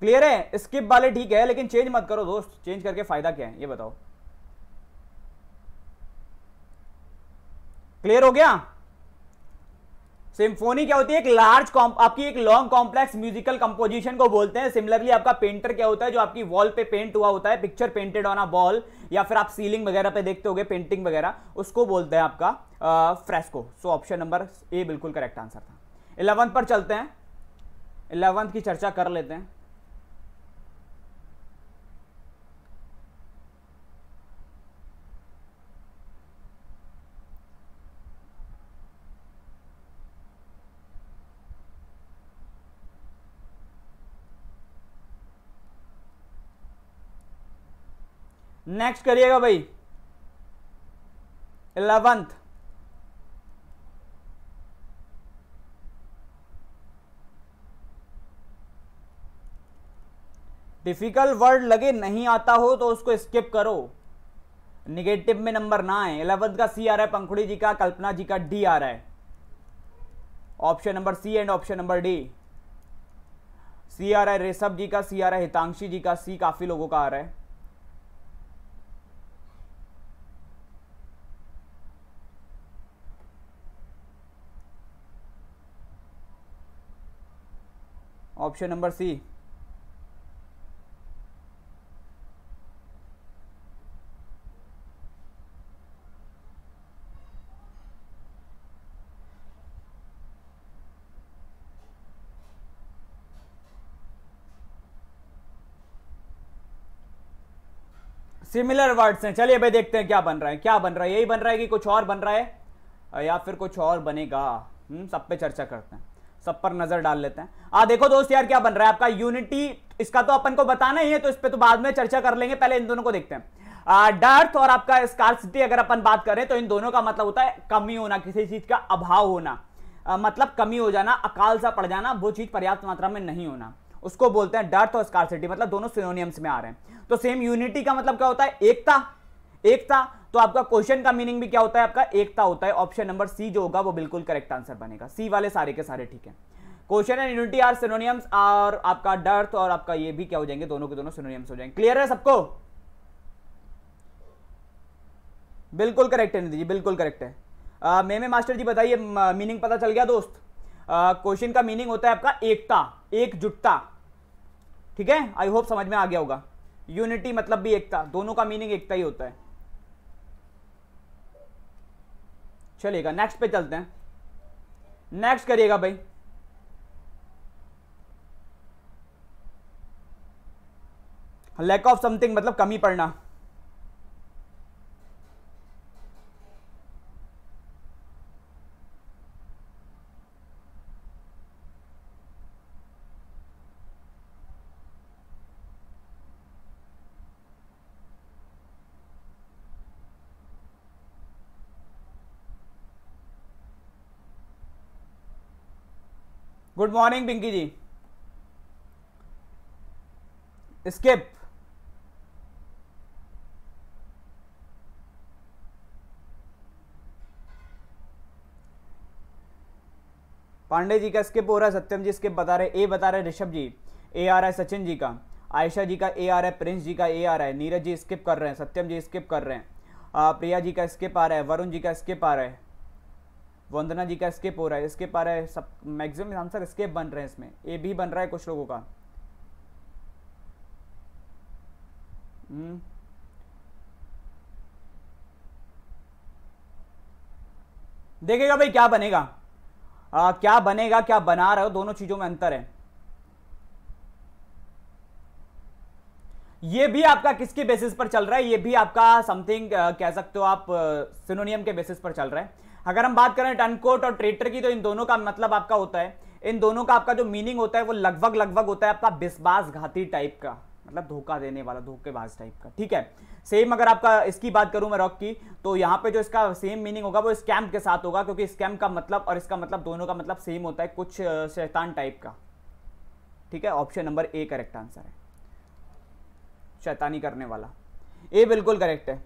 क्लियर है स्किप वाले ठीक है लेकिन चेंज मत करो दोस्त चेंज करके फायदा क्या है ये बताओ क्लियर हो गया सिम्फोनी क्या होती है एक लार्ज आपकी एक लॉन्ग कॉम्प्लेक्स म्यूजिकल कंपोजिशन को बोलते हैं सिमिलरली आपका पेंटर क्या होता है जो आपकी वॉल पे पेंट हुआ होता है picture painted on a wall या फिर आप सीलिंग वगैरह पे देखते होगे पेंटिंग वगैरह उसको बोलते हैं आपका fresco so option number A बिल्कुल करेक्ट आंसर था इलेवंथ पर चलते हैं इलेवंथ की चर्चा कर लेते हैं नेक्स्ट करिएगा भाई इलेवंथ डिफिकल्ट वर्ड लगे नहीं आता हो तो उसको स्किप करो निगेटिव में नंबर ना आए इलेवंथ का सी आ रहा है पंखुड़ी जी का कल्पना जी का डी आ रहा है option number C and option number D C आ रहा है ऋषभ जी का सी आ रहा है हितांशी जी का सी काफ़ी लोगों का आ रहा है option number C similar words हैं चलिए भाई देखते हैं क्या बन रहा है क्या बन रहा है यही बन रहा है कि कुछ और बन रहा है या फिर कुछ और बनेगा हम हम्म, सब पे चर्चा करते हैं सब पर नजर डाल लेते हैं आ देखो दोस्त यार क्या बन रहा है आपका यूनिटी इसका तो अपन को बताना ही है तो इस पर तो बाद में चर्चा कर लेंगे पहले इन दोनों को देखते हैं डर्थ और आपका स्कार सिटी अगर अपन बात करें तो इन दोनों का मतलब होता है कमी होना किसी चीज का अभाव होना आ, मतलब कमी हो जाना अकाल सा पड़ जाना वो चीज पर्याप्त मात्रा में नहीं होना उसको बोलते हैं डर्थ और स्कारसिटी मतलब दोनों सिनोनियम्स में आ रहे हैं तो सेम यूनिटी का मतलब क्या होता है एकता एकता तो आपका क्वेश्चन का मीनिंग भी क्या होता है आपका एकता होता है ऑप्शन नंबर सी जो होगा वो बिल्कुल करेक्ट आंसर बनेगा सी वाले सारे के सारे ठीक है question and unity are synonyms और आपका डर्थ और आपका ये भी क्या हो जाएंगे दोनों के दोनों सिनोनियम्स हो जाएंगे क्लियर है सबको बिल्कुल करेक्ट है नीति जी बिल्कुल करेक्ट है मे मे मास्टर जी बताइए मीनिंग पता चल गया दोस्त क्वेश्चन का मीनिंग होता है आपका एकता एकजुटता ठीक है आई होप समझ में आ गया होगा यूनिटी मतलब भी एकता दोनों का मीनिंग एकता ही होता है चलेगा नेक्स्ट पे चलते हैं नेक्स्ट करिएगा भाई लैक ऑफ समथिंग मतलब कमी पड़ना good morning Pinky ji skip Pandey ji का स्किप हो रहा है सत्यम जी स्किप बता रहे ए बता रहे ऋषभ जी ए आ रहा है सचिन जी का आयशा जी का ए आ रहा है प्रिंस जी का ए आ रहा है नीरज जी स्किप कर रहे हैं सत्यम जी स्किप कर रहे हैं प्रिया जी का स्किप आ रहा है वरुण जी का स्किप आ रहा है वंदना जी का स्केप हो रहा है स्केप आ रहा है सब मैक्सिमम आंसर स्केप बन रहे हैं इसमें ए भी बन रहा है कुछ लोगों का हम्म। देखेगा भाई क्या बनेगा आ, क्या बनेगा क्या बना रहे हो दोनों चीजों में अंतर है ये भी आपका किसके बेसिस पर चल रहा है ये भी आपका समथिंग कह सकते हो आप सिनोनियम के बेसिस पर चल रहा है अगर हम बात करें टनकोट और ट्रेटर की तो इन दोनों का मतलब आपका होता है इन दोनों का आपका जो मीनिंग होता है वो लगभग लगभग होता है आपका घाती टाइप का मतलब धोखा देने वाला धोखेबाज टाइप का ठीक है सेम अगर आपका इसकी बात करूं मैं रॉक की तो यहाँ पे जो इसका सेम मीनिंग होगा वो स्कैम के साथ होगा क्योंकि स्कैम का मतलब और इसका मतलब दोनों का मतलब सेम होता है कुछ शैतान टाइप का ठीक है option number A correct answer है शैतानी करने वाला ए बिल्कुल करेक्ट है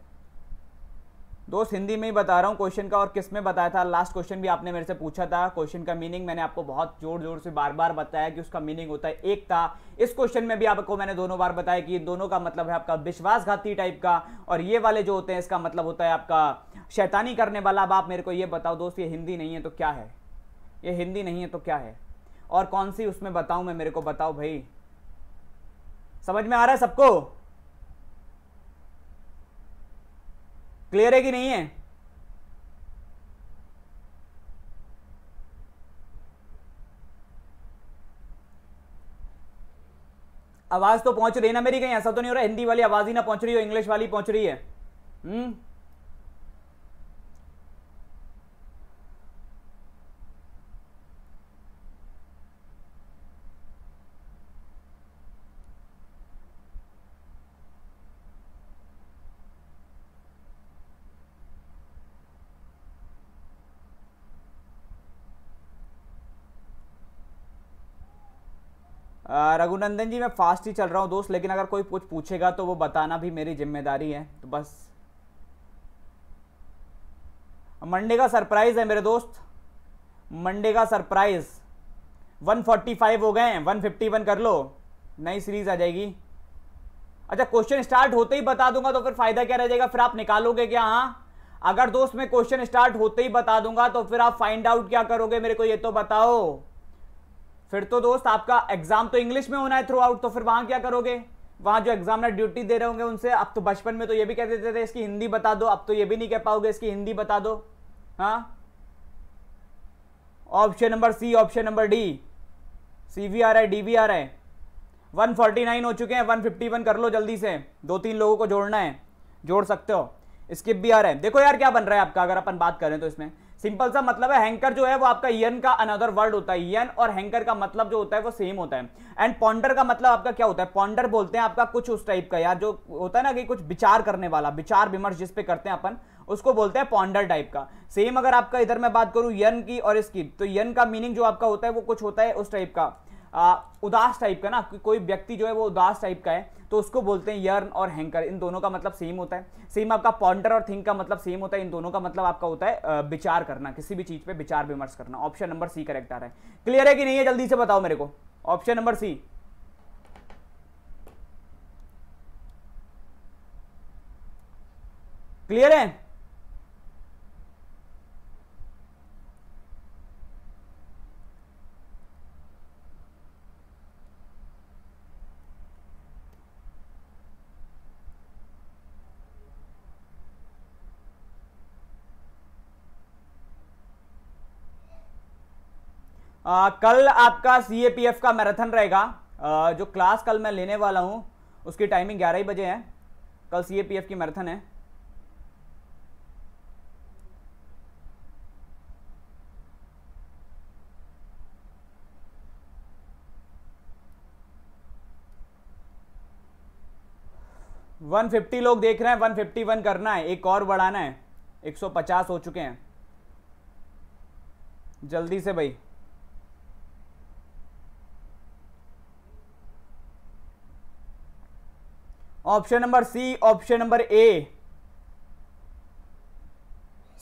दोस्त हिंदी में ही बता रहा हूँ क्वेश्चन का और किस में बताया था लास्ट क्वेश्चन भी आपने मेरे से पूछा था क्वेश्चन का मीनिंग मैंने आपको बहुत जोर जोर से बार बार बताया कि उसका मीनिंग होता है एक था इस क्वेश्चन में भी आपको मैंने दोनों बार बताया कि दोनों का मतलब है आपका विश्वासघाती टाइप का और ये वाले जो होते हैं इसका मतलब होता है आपका शैतानी करने वाला अब आप मेरे को ये बताओ दोस्त ये हिंदी नहीं है तो क्या है ये हिंदी नहीं है तो क्या है और कौन सी उसमें बताऊँ मैं मेरे को बताओ भाई समझ में आ रहा है सबको क्लियर है कि नहीं है आवाज तो पहुंच रही है ना मेरी कहीं ऐसा तो नहीं हो रहा हिंदी वाली आवाज ही ना पहुंच रही हो इंग्लिश वाली पहुंच रही है हम्म रघुनंदन जी मैं फास्ट ही चल रहा हूँ दोस्त लेकिन अगर कोई कुछ पूछेगा तो वो बताना भी मेरी जिम्मेदारी है तो बस मंडे का सरप्राइज़ है मेरे दोस्त मंडे का सरप्राइज़ 145 हो गए हैं 151 कर लो नई सीरीज़ आ जाएगी अच्छा क्वेश्चन स्टार्ट होते ही बता दूंगा तो फिर फ़ायदा क्या रह जाएगा फिर आप निकालोगे क्या हाँ अगर दोस्त मैं क्वेश्चन स्टार्ट होते ही बता दूंगा तो फिर आप फाइंड आउट क्या करोगे मेरे को ये तो बताओ फिर तो दोस्त आपका एग्जाम तो इंग्लिश में होना है थ्रू आउट तो फिर वहां क्या करोगे वहां जो एग्जामिनर ड्यूटी दे रहे होंगे उनसे अब तो बचपन में तो ये भी कह देते थे इसकी हिंदी बता दो अब तो ये भी नहीं कह पाओगे इसकी हिंदी बता दो हाँ option number C option number D C V R है डी वी आर है वन फोर्टी नाइन हो चुके हैं वन फिफ्टी वन कर लो जल्दी से दो तीन लोगों को जोड़ना है जोड़ सकते हो स्किप भी आ रहा है देखो यार क्या बन रहा है आपका अगर अपन बात करें तो इसमें सिंपल सा मतलब है हैंकर जो है वो आपका यन का अनदर वर्ड होता है यन और हैंकर का मतलब जो होता है वो सेम होता है एंड पॉन्डर का मतलब आपका क्या होता है पॉन्डर बोलते हैं आपका कुछ उस टाइप का यार जो होता है ना कि कुछ विचार करने वाला विचार विमर्श जिसपे करते हैं अपन उसको बोलते हैं पॉन्डर टाइप का सेम अगर आपका इधर मैं बात करूं यन की और इसकी तो यन का मीनिंग जो आपका होता है वो कुछ होता है उस टाइप का आ, उदास टाइप का ना कोई व्यक्ति जो है वो उदास टाइप का है तो उसको बोलते हैं यर्न और हैंकर इन दोनों का मतलब सेम होता है सेम आपका पॉन्डर और थिंक का मतलब सेम होता है इन दोनों का मतलब आपका होता है विचार करना किसी भी चीज़ पे विचार विमर्श करना ऑप्शन नंबर सी करेक्ट आ रहा है क्लियर है कि नहीं है जल्दी से बताओ मेरे को ऑप्शन नंबर सी क्लियर है आ, कल आपका सी का मैराथन रहेगा जो क्लास कल मैं लेने वाला हूँ उसकी टाइमिंग ग्यारह ही बजे है कल सी की मैराथन है वन फिफ्टी लोग देख रहे हैं वन फिफ्टी वन करना है एक और बढ़ाना है एक सौ पचास हो चुके हैं जल्दी से भाई option number C option number A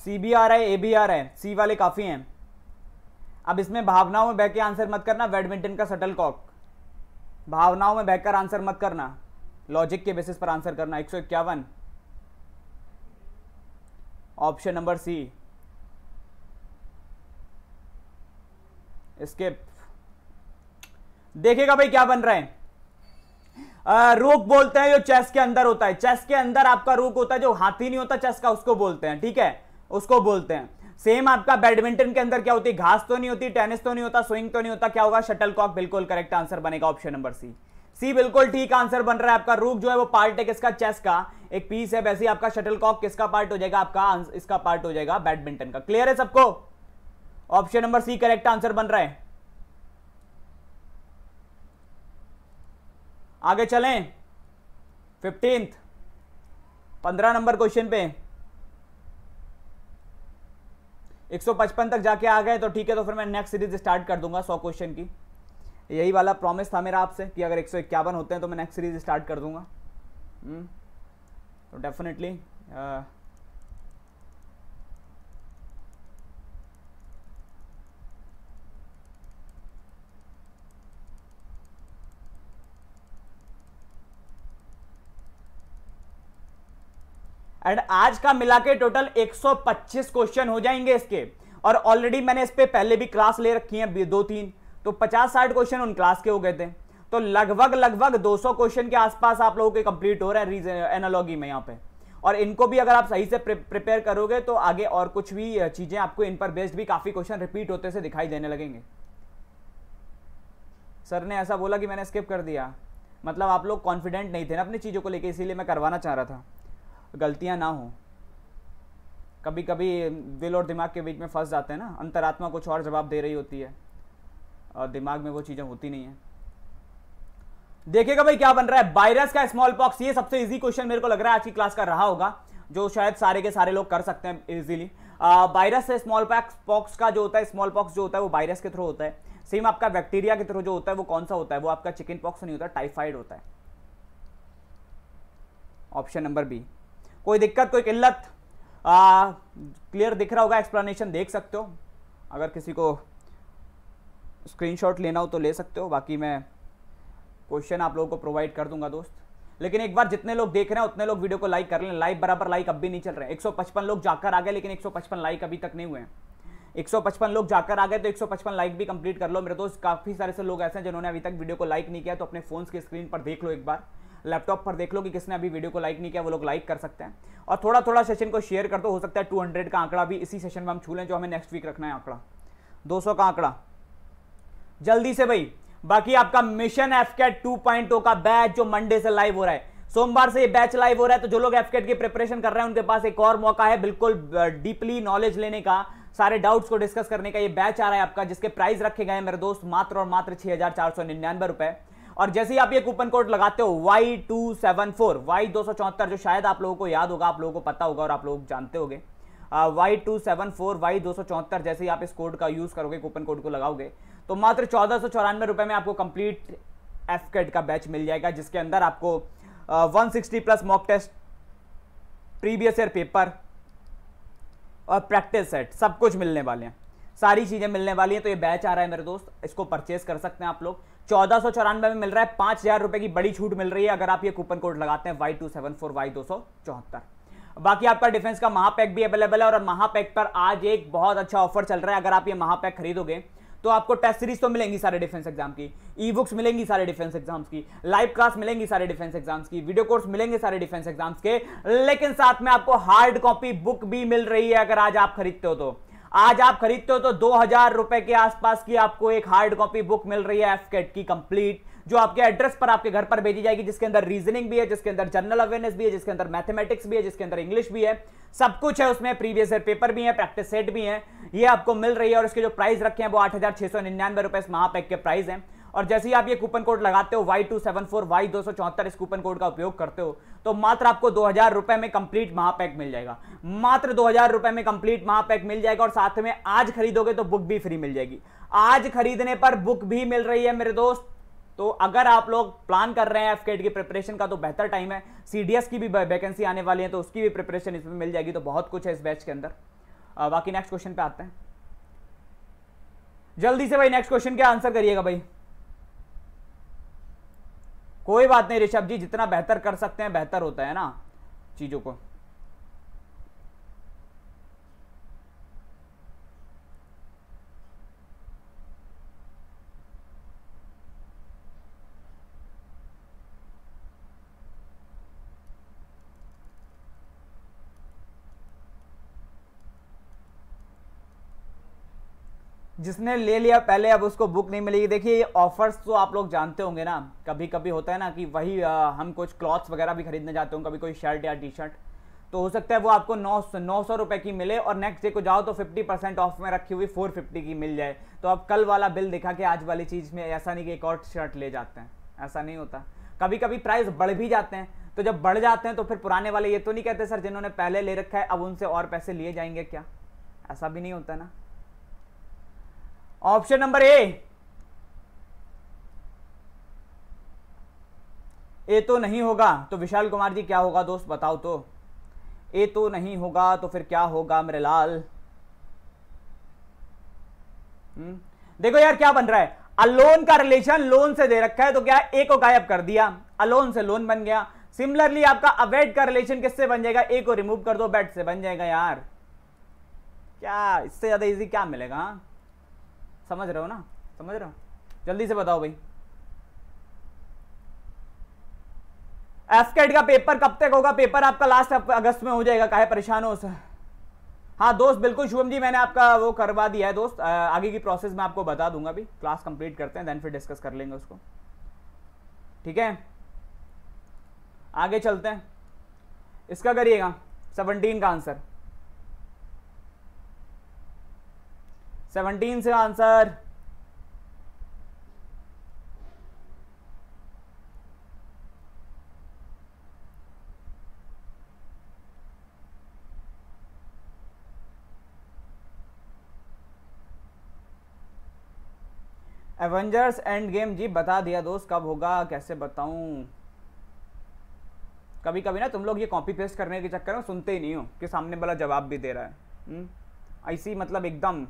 C भी आ रहा है ए भी आ रहा है सी वाले काफ़ी हैं अब इसमें भावनाओं में बह के आंसर मत करना बैडमिंटन का सटल कॉक भावनाओं में बहकर आंसर मत करना लॉजिक के बेसिस पर आंसर करना एक सौ इक्यावन ऑप्शन नंबर सी स्किप देखेगा भाई क्या बन रहा है रोक बोलते हैं जो चेस के अंदर होता है चेस के अंदर आपका रोक होता है जो हाथी नहीं होता चेस का उसको बोलते हैं ठीक है उसको बोलते हैं सेम आपका बैडमिंटन के अंदर क्या होती है घास तो नहीं होती टेनिस तो नहीं होता स्विंग तो नहीं होता क्या होगा शटल कॉक बिल्कुल करेक्ट आंसर बनेगा ऑप्शन नंबर सी सी बिल्कुल ठीक आंसर बन रहा है आपका रूक जो है वो पार्ट है किसका चेस का एक पीस है वैसे ही आपका शटल कॉक किसका पार्ट हो जाएगा आपका इसका पार्ट हो जाएगा बैडमिंटन का क्लियर है सबको option number C correct answer बन रहा है आगे चलें फिफ्टींथ पंद्रह नंबर क्वेश्चन पे 155 तक जाके आ गए तो ठीक है तो फिर मैं नेक्स्ट सीरीज स्टार्ट कर दूंगा 100 क्वेश्चन की यही वाला प्रॉमिस था मेरा आपसे कि अगर एक होते हैं तो मैं नेक्स्ट सीरीज स्टार्ट कर दूंगा हम्म, तो डेफिनेटली एंड आज का मिला के टोटल 125 क्वेश्चन हो जाएंगे इसके और ऑलरेडी मैंने इस पर पहले भी क्लास ले रखी है दो तीन तो पचास साठ क्वेश्चन उन क्लास के हो गए थे तो लगभग लगभग 200 क्वेश्चन के आसपास आप लोगों के कंप्लीट हो रहे हैं एनालॉगी में यहाँ पे और इनको भी अगर आप सही से प्रिपेयर करोगे तो आगे और कुछ भी चीज़ें आपको इन पर बेस्ड भी काफ़ी क्वेश्चन रिपीट होते से दिखाई देने लगेंगे सर ने ऐसा बोला कि मैंने स्किप कर दिया मतलब आप लोग कॉन्फिडेंट नहीं थे ना अपनी चीज़ों को लेकर इसीलिए मैं करवाना चाह रहा था गलतियाँ ना हों कभी कभी दिल और दिमाग के बीच में फंस जाते हैं ना अंतरात्मा कुछ और जवाब दे रही होती है और दिमाग में वो चीज़ें होती नहीं है देखिएगा भाई क्या बन रहा है वायरस का स्मॉल पॉक्स ये सबसे इजी क्वेश्चन मेरे को लग रहा है आज की क्लास का रहा होगा जो शायद सारे के सारे लोग कर सकते हैं इजीली वायरस से स्मॉल पॉक्स का जो होता है स्मॉल पॉक्स जो होता है वो वायरस के थ्रू होता है सेम आपका बैक्टीरिया के थ्रू जो होता है वो कौन सा होता है वो आपका चिकन पॉक्स नहीं होता टाइफाइड होता है ऑप्शन नंबर बी कोई दिक्कत कोई किल्लत क्लियर दिख रहा होगा एक्सप्लेनेशन देख सकते हो अगर किसी को स्क्रीनशॉट लेना हो तो ले सकते हो बाकी मैं क्वेश्चन आप लोगों को प्रोवाइड कर दूंगा दोस्त लेकिन एक बार जितने लोग देख रहे हैं उतने लोग वीडियो को लाइक कर लें लाइक बराबर लाइक अब भी नहीं चल रहे एक लोग जाकर आ गए लेकिन एक लाइक अभी तक नहीं हुए हैं 155 लोग जाकर आ गए तो 155 लाइक भी कंप्लीट कर लो मेरे दोस्त काफ़ी सारे से लोग ऐसे हैं जिन्होंने अभी तक वीडियो को लाइक नहीं किया तो अपने फोन के स्क्रीन पर देख लो एक बार लैपटॉप पर देख लो कि किसने अभी वीडियो को लाइक नहीं किया वो लोग लाइक कर सकते हैं और थोड़ा थोड़ा सेशन को शेयर कर दो हो सकता है टू का आंकड़ा भी इसी सेशन में हम छू लें जो हमें नेक्स्ट वीक रखना है आंकड़ा दो का आंकड़ा जल्दी से भाई बाकी आपका मिशन एफ कैट टू का बैच जो मंडे से लाइव हो रहा है सोमवार से ये बैच लाइव हो रहा है तो जो लोग एफकेट की प्रिपरेशन कर रहे हैं उनके पास एक और मौका है बिल्कुल डीपली नॉलेज लेने का सारे डाउट्स को डिस्कस करने का ये बैच आ रहा है आपका जिसके प्राइस रखे गए हैं मेरे दोस्त मात्र और मात्र छह हजार चार सौ निन्यानवे रुपए और जैसे ही आप ये कूपन कोड लगाते हो Y two seven four Y दो सौ चौहत्तर जो शायद आप लोगों को याद होगा आप लोगों को पता होगा और आप लोग जानते होंगे Y two seven four Y दो सौ चौहत्तर जैसे ही आप इस कोड का यूज़ करोगे कूपन कोड को लगाओगे तो मात्र चौदह सौ चौरानवे रुपये में आपको कंप्लीट एफ कैट का बैच मिल जाएगा जिसके अंदर आपको one sixty plus mock test previous year paper और प्रैक्टिस सेट सब कुछ मिलने वाले हैं सारी चीज़ें मिलने वाली हैं तो ये बैच आ रहा है मेरे दोस्त इसको परचेज कर सकते हैं आप लोग चौदह सौ चौरानवे में मिल रहा है पांच हजार रुपए की बड़ी छूट मिल रही है अगर आप ये कूपन कोड लगाते हैं Y two seven four Y दो सौ चौहत्तर बाकी आपका डिफेंस का महापैक भी अवेलेबल है और महापैक पर आज एक बहुत अच्छा ऑफर चल रहा है अगर आप ये महापैक खरीदोगे तो आपको टेस्ट सीरीज तो मिलेंगी सारे डिफेंस एग्जाम की ई बुक्स मिलेंगी सारे डिफेंस एग्जाम्स की लाइव क्लास मिलेंगी सारे डिफेंस एग्जाम्स की वीडियो कोर्स मिलेंगे सारे डिफेंस एग्जाम्स के लेकिन साथ में आपको हार्ड कॉपी बुक भी मिल रही है अगर आज आप खरीदते हो तो आज आप खरीदते हो तो दो हजार रुपए के आसपास की आपको एक हार्ड कॉपी बुक मिल रही है एफकेट की कंप्लीट जो आपके एड्रेस पर आपके घर पर भेजी जाएगी जिसके अंदर रीजनिंग भी है जिसके अंदर जनरल अवेयरनेस भी है जिसके अंदर मैथमेटिक्स भी है जिसके अंदर इंग्लिश भी है सब कुछ है उसमें प्रीवियस ईयर पेपर भी है प्रैक्टिस सेट भी है ये आपको मिल रही है और इसके जो प्राइस रखे हैं वो आठ हजार छह सौ निन्यानवे रुपए इस महापैक के प्राइस हैं और जैसे ही आप ये कूपन कोड लगाते हो Y two seven four Y दो सौ चौहत्तर इस कूपन कोड का उपयोग करते हो तो मात्र आपको दो हजार रुपए में कंप्लीट महापैक मिल जाएगा मात्र दो हजार रुपए में कंप्लीट महापैक मिल जाएगा और साथ में आज खरीदोगे तो बुक भी फ्री मिल जाएगी आज खरीदने पर बुक भी मिल रही है मेरे दोस्त तो अगर आप लोग प्लान कर रहे हैं एफकेट की प्रिपरेशन का तो बेहतर टाइम है सीडीएस की भी वैकेंसी आने वाली है तो उसकी भी प्रिपरेशन इसमें मिल जाएगी तो बहुत कुछ है इस बैच के अंदर बाकी नेक्स्ट क्वेश्चन पे आते हैं जल्दी से भाई नेक्स्ट क्वेश्चन क्या आंसर करिएगा भाई कोई बात नहीं ऋषभ जी जितना बेहतर कर सकते हैं बेहतर होता है ना चीज़ों को जिसने ले लिया पहले अब उसको बुक नहीं मिलेगी देखिए ये ऑफर्स तो आप लोग जानते होंगे ना कभी कभी होता है ना कि वही आ, हम कुछ क्लॉथ्स वगैरह भी खरीदने जाते हों कभी कोई शर्ट या टी शर्ट तो हो सकता है वो आपको नौ नौ सौ रुपये की मिले और नेक्स्ट डे को जाओ तो फिफ्टी परसेंट ऑफ में रखी हुई फोर फिफ्टी की मिल जाए तो आप कल वाला बिल दिखा के आज वाली चीज़ में ऐसा नहीं कि एक और शर्ट ले जाते हैं ऐसा नहीं होता कभी कभी प्राइस बढ़ भी जाते हैं तो जब बढ़ जाते हैं तो फिर पुराने वाले ये तो नहीं कहते सर जिन्होंने पहले ले रखा है अब उनसे और पैसे लिए जाएंगे क्या ऐसा भी नहीं होता ना ऑप्शन नंबर ए ए तो नहीं होगा तो विशाल कुमार जी क्या होगा दोस्त बताओ तो ए तो नहीं होगा तो फिर क्या होगा मेरे लाल हुँ? हम्म, देखो यार क्या बन रहा है अलोन का रिलेशन लोन से दे रखा है तो क्या ए को गायब कर दिया अलोन से लोन बन गया सिमिलरली आपका अवैध का रिलेशन किससे बन जाएगा ए को रिमूव कर दो बेट से बन जाएगा यार क्या इससे ज्यादा इजी क्या मिलेगा हा? समझ रहे हो ना समझ रहे हो जल्दी से बताओ भाई एफकेट का पेपर कब तक होगा पेपर आपका लास्ट अगस्त में हो जाएगा काहे परेशान हो सर हाँ दोस्त बिल्कुल शुभम जी मैंने आपका वो करवा दिया है दोस्त आगे की प्रोसेस मैं आपको बता दूंगा अभी क्लास कंप्लीट करते हैं देन फिर डिस्कस कर लेंगे उसको ठीक है आगे चलते हैं इसका करिएगा सेवनटीन का आंसर सेवनटीन से answer Avengers endgame ji बता दिया दोस्त कब होगा कैसे बताऊं कभी कभी ना तुम लोग ये कॉपी पेस्ट करने के चक्कर में सुनते ही नहीं हो कि सामने वाला जवाब भी दे रहा है हम्म? ऐसी मतलब एकदम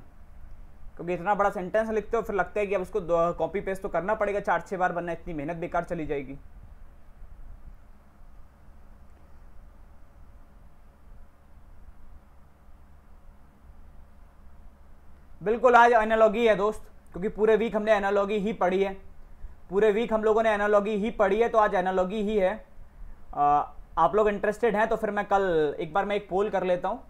क्योंकि इतना बड़ा सेंटेंस लिखते हो फिर लगता है कि अब उसको कॉपी पेस्ट तो करना पड़ेगा चार छः बार बनना इतनी मेहनत बेकार चली जाएगी बिल्कुल आज एनालॉगी है दोस्त क्योंकि पूरे वीक हमने एनालॉगी ही पढ़ी है पूरे वीक हम लोगों ने एनालॉगी ही पढ़ी है तो आज एनालॉगी ही है आ, आप लोग इंटरेस्टेड हैं तो फिर मैं कल एक बार मैं एक पोल कर लेता हूँ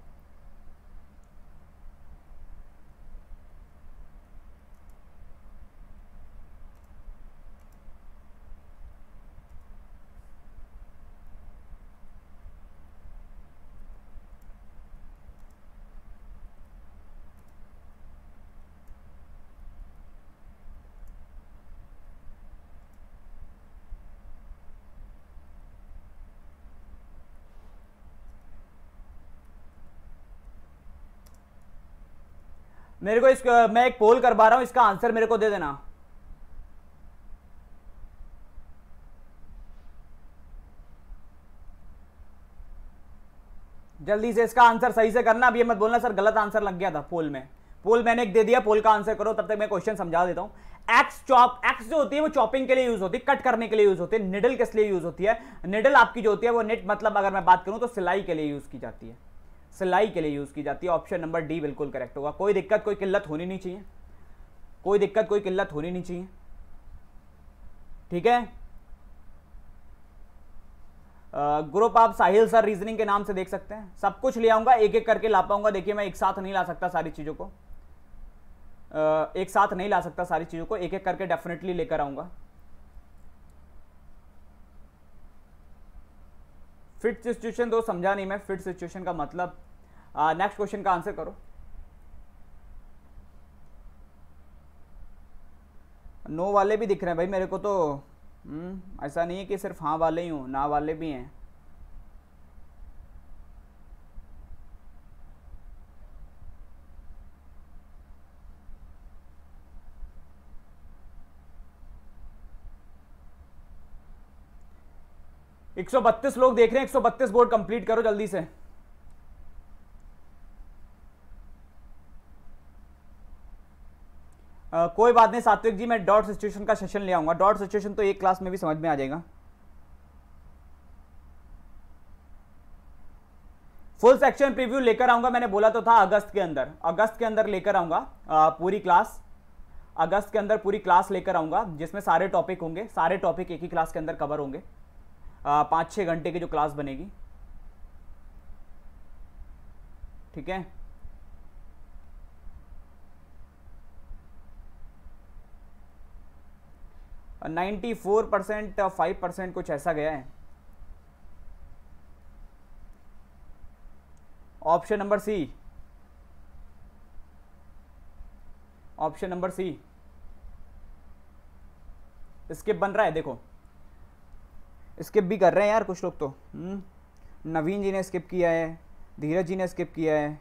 मेरे को इस मैं एक पोल करवा रहा हूं इसका आंसर मेरे को दे देना जल्दी से इसका आंसर सही से करना अभी मत बोलना सर गलत आंसर लग गया था पोल में पोल मैंने एक दे दिया पोल का आंसर करो तब तक मैं क्वेश्चन समझा देता हूं एक्स चॉप एक्स जो होती है वो चॉपिंग के लिए यूज होती है कट करने के लिए यूज होती है निडल किस लिए यूज होती है निडल आपकी जो होती है वो नेट मतलब अगर मैं बात करूं तो सिलाई के लिए यूज की जाती है सिलाई के लिए यूज़ की जाती है ऑप्शन नंबर डी बिल्कुल करेक्ट होगा कोई दिक्कत कोई किल्लत होनी नहीं चाहिए कोई दिक्कत कोई किल्लत होनी नहीं चाहिए ठीक है ग्रुप आप साहिल सर रीजनिंग के नाम से देख सकते हैं सब कुछ ले आऊंगा एक एक करके ला पाऊंगा देखिए मैं एक साथ नहीं ला सकता सारी चीज़ों को आ, एक साथ नहीं ला सकता सारी चीज़ों को एक एक करके डेफिनेटली लेकर आऊंगा फिट सिचुएशन तो समझा नहीं मैं फिट सिचुएशन का मतलब नेक्स्ट क्वेश्चन का आंसर करो नो वाले भी दिख रहे हैं भाई मेरे को तो हम्म, ऐसा नहीं है कि सिर्फ हाँ वाले ही हूँ ना वाले भी हैं 132 लोग देख रहे हैं 132 बोर्ड कंप्लीट करो जल्दी से आ, कोई बात नहीं सात्विक जी मैं डॉट सिचुएशन का सेशन ले आऊंगा डॉट सिचुएशन तो एक क्लास में भी समझ में आ जाएगा फुल सेक्शन प्रीव्यू लेकर आऊंगा मैंने बोला तो था अगस्त के अंदर अगस्त के अंदर लेकर आऊंगा पूरी क्लास अगस्त के अंदर पूरी क्लास लेकर आऊंगा जिसमें सारे टॉपिक होंगे सारे टॉपिक एक ही क्लास के अंदर कवर होंगे पाँच छः घंटे की जो क्लास बनेगी ठीक है ninety four percent five percent कुछ ऐसा गया है option number C option number C skip बन रहा है देखो स्किप भी कर रहे हैं यार कुछ लोग तो हम्म, नवीन जी ने स्किप किया है धीरज जी ने स्किप किया है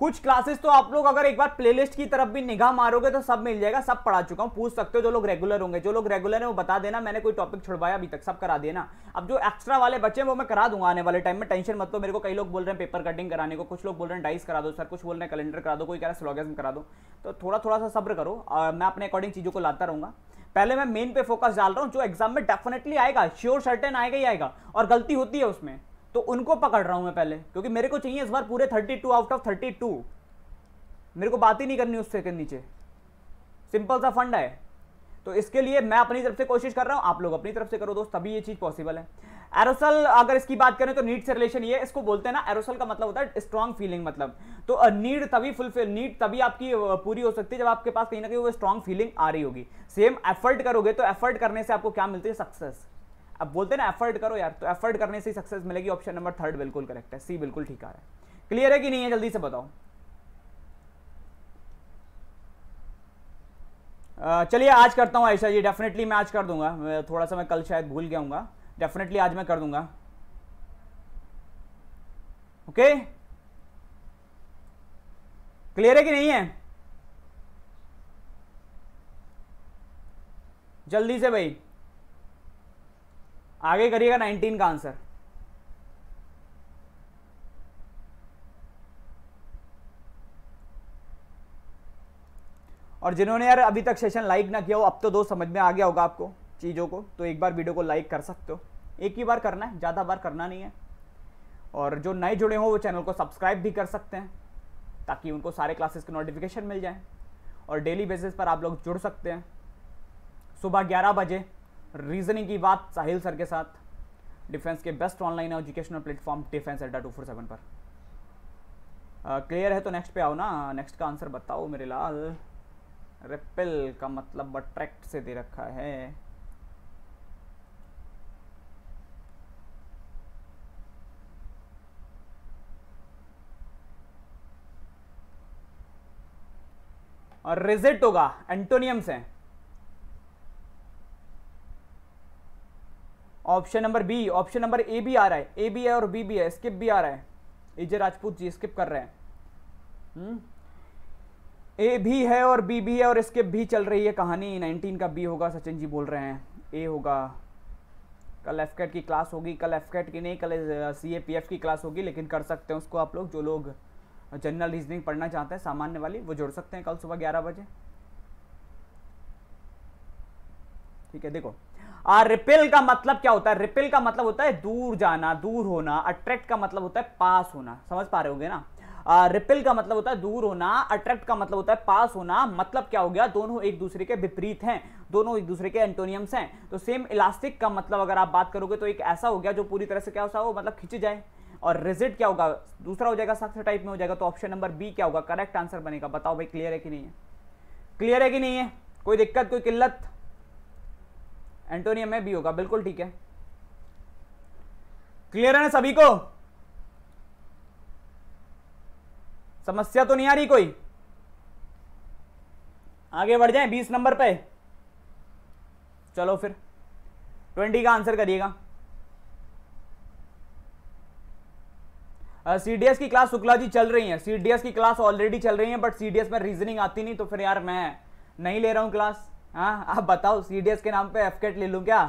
कुछ क्लासेस तो आप लोग अगर एक बार प्लेलिस्ट की तरफ भी निगाह मारोगे तो सब मिल जाएगा सब पढ़ा चुका हूँ पूछ सकते हो जो लोग रेगुलर होंगे जो लोग रेगुलर है वो बता देना मैंने कोई टॉपिक छुड़वाया अभी तक सब करा देना अब जो एक्स्ट्रा वाले बच्चे हैं वो मैं करा दूंगा आने वाले टाइम में टेंशन मत लो मेरे को कई लोग बोल रहे हैं पेपर कटिंग कराने को कुछ लोग बोल रहे हैं डाइस करा दो सर कुछ बोल रहे हैं कैलेंडर करा दो कोई कह रहा है स्लॉगेजम करा दो तो थोड़ा थोड़ा सा सब्र करो मैं अपने अकॉर्डिंग चीज़ों को लाता रहूँगा पहले मैं मेन पे फोकस डाल रहा हूँ जो एग्जाम में डेफिनेटली आएगा श्योर सर्टेन आएगा ही आएगा और गलती होती है उसमें तो उनको पकड़ रहा हूं मैं पहले क्योंकि मेरे को चाहिए इस बार पूरे thirty two out of thirty two मेरे को बात ही नहीं करनी उससे के नीचे सिंपल सा फंड है तो इसके लिए मैं अपनी तरफ से कोशिश कर रहा हूं आप लोग अपनी तरफ से करो दोस्त तभी ये चीज पॉसिबल है एरोसल अगर इसकी बात करें तो नीड से रिलेशन ये इसको बोलते हैं ना एरोसल का मतलब होता है स्ट्रांग फीलिंग मतलब तो नीड तभी फुलफिल नीड तभी आपकी पूरी हो सकती है जब आपके पास कहीं ना कहीं वो स्ट्रांग फीलिंग आ रही होगी सेम एफर्ट करोगे तो एफर्ट करने से आपको क्या मिलती है सक्सेस अब बोलते हैं ना एफर्ट करो यार तो एफर्ट करने से ही सक्सेस मिलेगी ऑप्शन नंबर थर्ड बिल्कुल करेक्ट है सी बिल्कुल ठीक आ रहा है क्लियर है कि नहीं है जल्दी से बताओ चलिए आज करता हूँ आयशा जी डेफिनेटली मैं आज कर दूंगा थोड़ा सा मैं कल शायद भूल गया हूँ डेफिनेटली आज मैं कर दूंगा ओके क्लियर है कि नहीं है जल्दी से भाई आगे करिएगा 19 का आंसर और जिन्होंने यार अभी तक सेशन लाइक ना किया हो अब तो दो समझ में आ गया होगा आपको चीज़ों को तो एक बार वीडियो को लाइक कर सकते हो एक ही बार करना है ज़्यादा बार करना नहीं है और जो नए जुड़े हों वो चैनल को सब्सक्राइब भी कर सकते हैं ताकि उनको सारे क्लासेस के नोटिफिकेशन मिल जाए और डेली बेसिस पर आप लोग जुड़ सकते हैं सुबह ग्यारह बजे रीजनिंग की बात साहिल सर के साथ डिफेंस के best online educational platform defence Adda two four seven पर क्लियर uh, है तो नेक्स्ट पे आओ ना नेक्स्ट का आंसर बताओ मेरे लाल रिपिल का मतलब अट्रैक्ट से दे रखा है और रिजिट होगा एंटोनियम्स हैं option number B option number A भी आ रहा है ए भी है और बी भी है स्किप भी आ रहा है इजय राजपूत जी स्किप कर रहे हैं हम्म। ए भी है और बी भी है और स्किप भी चल रही है कहानी 19 का बी होगा सचिन जी बोल रहे हैं ए होगा कल एफ की क्लास होगी कल एफ की नहीं कल सी की क्लास होगी लेकिन कर सकते हैं उसको आप लोग जो लोग जनरल रीजनिंग पढ़ना चाहते हैं सामान्य वाली वो जोड़ सकते हैं कल सुबह ग्यारह बजे ठीक है देखो और रिपेल का मतलब क्या होता है रिपेल का मतलब होता है दूर जाना दूर होना अट्रैक्ट का मतलब होता है पास होना समझ पा रहे होगे ना रिपेल का मतलब होता है दूर होना अट्रैक्ट का मतलब होता है पास होना मतलब क्या हो गया दोनों एक दूसरे के विपरीत हैं दोनों एक दूसरे के एंटोनियम्स हैं तो सेम इलास्टिक का मतलब अगर आप बात करोगे तो एक ऐसा हो गया जो पूरी तरह से क्या होता हो मतलब खिंच जाए और रिजिट क्या होगा दूसरा हो जाएगा सख्त टाइप में हो जाएगा तो ऑप्शन नंबर बी क्या होगा करेक्ट आंसर बनेगा बताओ भाई क्लियर है कि नहीं है क्लियर है कि नहीं है कोई दिक्कत कोई किल्लत एंटोनियम में भी होगा बिल्कुल ठीक है क्लियर है ना सभी को समस्या तो नहीं आ रही कोई आगे बढ़ जाए बीस नंबर पे चलो फिर ट्वेंटी का आंसर करिएगा सीडीएस uh, की क्लास शुक्ला जी चल रही है सीडीएस की क्लास ऑलरेडी चल रही है बट सीडीएस में रीजनिंग आती नहीं तो फिर यार मैं नहीं ले रहा हूं क्लास हाँ आप बताओ सीडीएस के नाम पे एफकेट ले लूँ क्या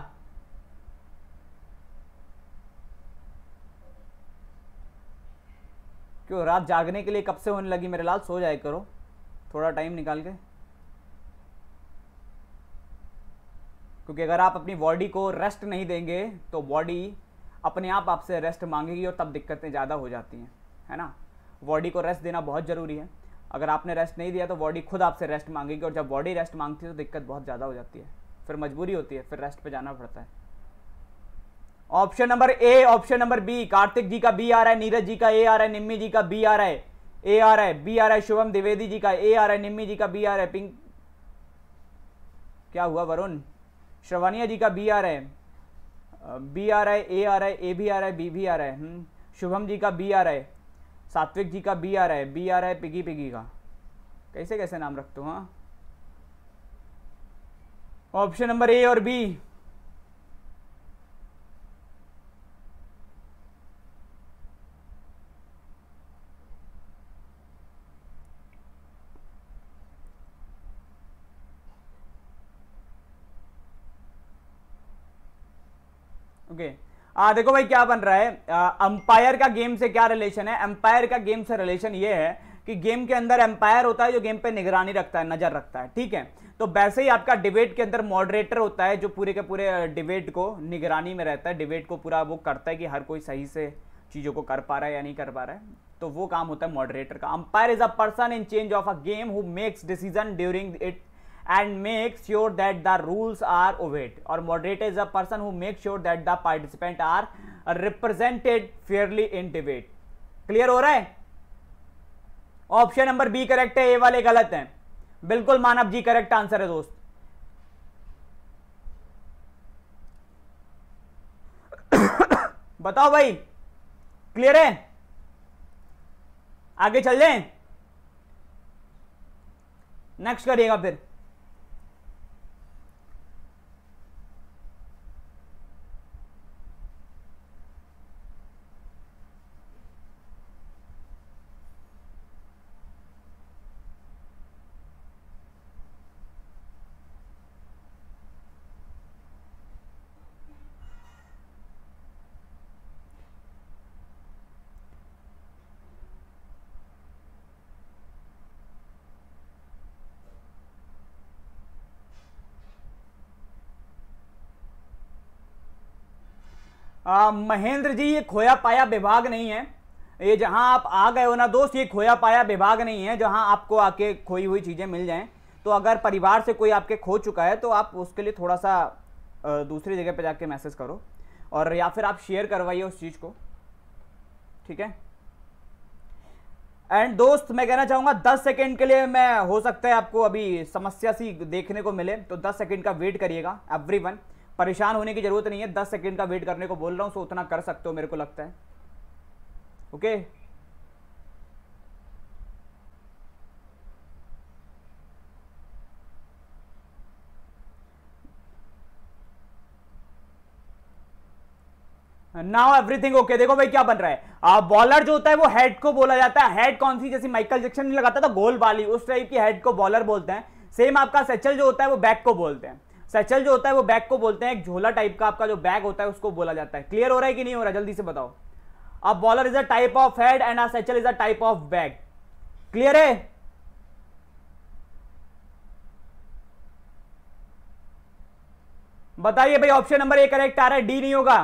क्यों रात जागने के लिए कब से होने लगी मेरे लाल सो जाए करो थोड़ा टाइम निकाल के क्योंकि अगर आप अपनी बॉडी को रेस्ट नहीं देंगे तो बॉडी अपने आप आपसे रेस्ट मांगेगी और तब दिक्कतें ज़्यादा हो जाती हैं है ना बॉडी को रेस्ट देना बहुत ज़रूरी है अगर आपने रेस्ट नहीं दिया तो बॉडी खुद आपसे रेस्ट मांगेगी और जब बॉडी रेस्ट मांगती है तो दिक्कत बहुत ज़्यादा हो जाती है फिर मजबूरी होती है फिर रेस्ट पे जाना पड़ता है option number A option number B Kartik ji का बी आ रहा है नीरज जी का ए आ रहा है निम्मी जी का बी आ रहा है ए आ रहा है बी आ रहा है शुभम द्विवेदी जी का ए आ रहा है निम्मी जी का बी आ रहा है पिंक क्या हुआ वरुण श्रवानिया जी का बी आ रहा है बी आ रहा है ए आ रहा है ए भी आ रहा है बी भी आ रहा है शुभम जी का बी आ रहा है सात्विक जी का बी आ रहा है बी आ रहा है पिगी पिगी का कैसे कैसे नाम रखते हो हाँ ऑप्शन नंबर ए और बी आ, हाँ, देखो भाई क्या बन रहा है अंपायर का गेम से क्या रिलेशन है अंपायर का गेम से रिलेशन ये है कि गेम के अंदर अंपायर होता है जो गेम पे निगरानी रखता है नजर रखता है ठीक है तो वैसे ही आपका डिबेट के अंदर मॉडरेटर होता है जो पूरे के पूरे डिबेट को निगरानी में रहता है डिबेट को पूरा वो करता है कि हर कोई सही से चीज़ों को कर पा रहा है या नहीं कर पा रहा है तो वो काम होता है मॉडरेटर का umpire is a person in change of a game who makes decision during it and make sure that the rules are obeyed और moderate is a person who make sure that the participant are represented fairly in debate clear हो रहा है option number B correct है ए वाले गलत हैं बिल्कुल मानव जी correct answer है दोस्त बताओ भाई क्लियर है आगे चल जाए नेक्स्ट करिएगा फिर आ, महेंद्र जी ये खोया पाया विभाग नहीं है ये जहां आप आ गए हो ना दोस्त ये खोया पाया विभाग नहीं है जहां आपको आके खोई हुई चीज़ें मिल जाएं तो अगर परिवार से कोई आपके खो चुका है तो आप उसके लिए थोड़ा सा दूसरी जगह पर जाके मैसेज करो और या फिर आप शेयर करवाइए उस चीज़ को ठीक है एंड दोस्त मैं कहना चाहूँगा दस सेकेंड के लिए मैं हो सकता है आपको अभी समस्या सी देखने को मिले तो दस सेकेंड का वेट करिएगा एवरी वन परेशान होने की जरूरत नहीं है दस सेकेंड का वेट करने को बोल रहा हूँ सो उतना कर सकते हो मेरे को लगता है ओके नाउ एवरीथिंग ओके देखो भाई क्या बन रहा है बॉलर जो होता है वो हेड को बोला जाता है हेड कौन सी जैसे माइकल जैक्सन ने लगाता था तो गोल वाली उस टाइप की हेड को बॉलर बोलते हैं सेम आपका सेचल जो होता है वो बैक को बोलते हैं सचल जो होता है वो बैग को बोलते हैं एक झोला टाइप का आपका जो बैग होता है उसको बोला जाता है क्लियर हो रहा है कि नहीं हो रहा जल्दी से बताओ अब bowler is a type of head and satchel is a type of bag clear है बताइए भाई ऑप्शन नंबर ए करेक्ट आ रहा है डी नहीं होगा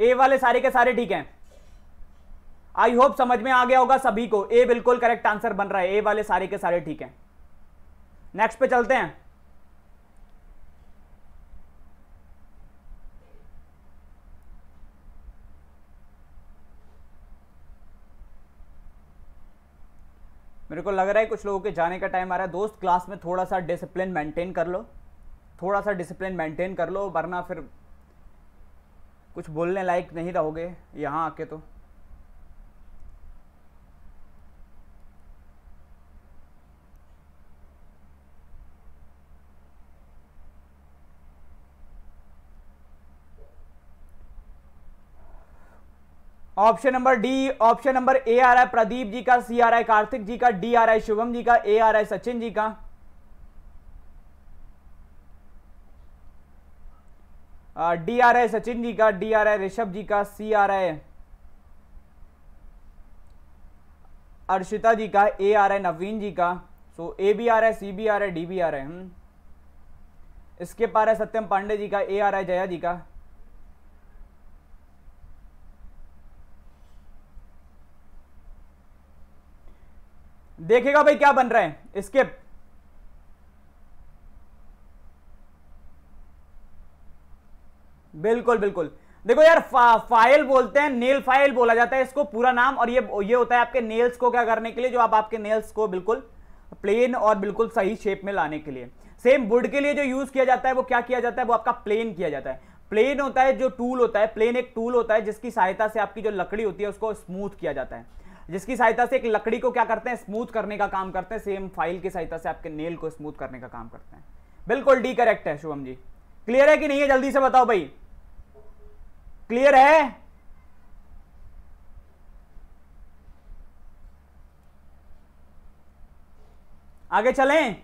ए वाले सारे के सारे ठीक हैं आई होप समझ में आ गया होगा सभी को ए बिल्कुल करेक्ट आंसर बन रहा है ए वाले सारे के सारे ठीक हैं नेक्स्ट पे चलते हैं मेरे को लग रहा है कुछ लोगों के जाने का टाइम आ रहा है दोस्त क्लास में थोड़ा सा डिसिप्लिन मेंटेन कर लो थोड़ा सा डिसिप्लिन मेंटेन कर लो वरना फिर कुछ बोलने लायक नहीं रहोगे यहाँ आके तो option number D option number A आ रहा है प्रदीप जी का सी आ रहा है कार्तिक जी का डी आ रहा है शुभम जी का ए आ रहा है सचिन जी का डी आ रहा है सचिन जी का डी आ रहा है ऋषभ जी का सी आ रहा है अर्शिता जी का ए आ रहा है नवीन जी का सो ए भी आ रहा है सी भी आ रहा है डी भी आ रहा है इसके पार है सत्यम पांडे जी का ए आ रहा है जया जी का देखेगा भाई क्या बन रहा है स्किप बिल्कुल बिल्कुल देखो यार फा, फाइल बोलते हैं नेल फाइल बोला जाता है इसको पूरा नाम और ये ये होता है आपके नेल्स को क्या करने के लिए जो आप आपके नेल्स को बिल्कुल प्लेन और बिल्कुल सही शेप में लाने के लिए सेम वुड के लिए जो यूज किया जाता है वो क्या किया जाता है वो आपका प्लेन किया जाता है प्लेन होता है जो टूल होता है प्लेन एक टूल होता है जिसकी सहायता से आपकी जो लकड़ी होती है उसको स्मूथ किया जाता है जिसकी सहायता से एक लकड़ी को क्या करते हैं स्मूथ करने का काम करते हैं सेम फाइल की सहायता से आपके नेल को स्मूथ करने का काम करते हैं बिल्कुल डी करेक्ट है शुभम जी क्लियर है कि नहीं है जल्दी से बताओ भाई क्लियर है आगे चलें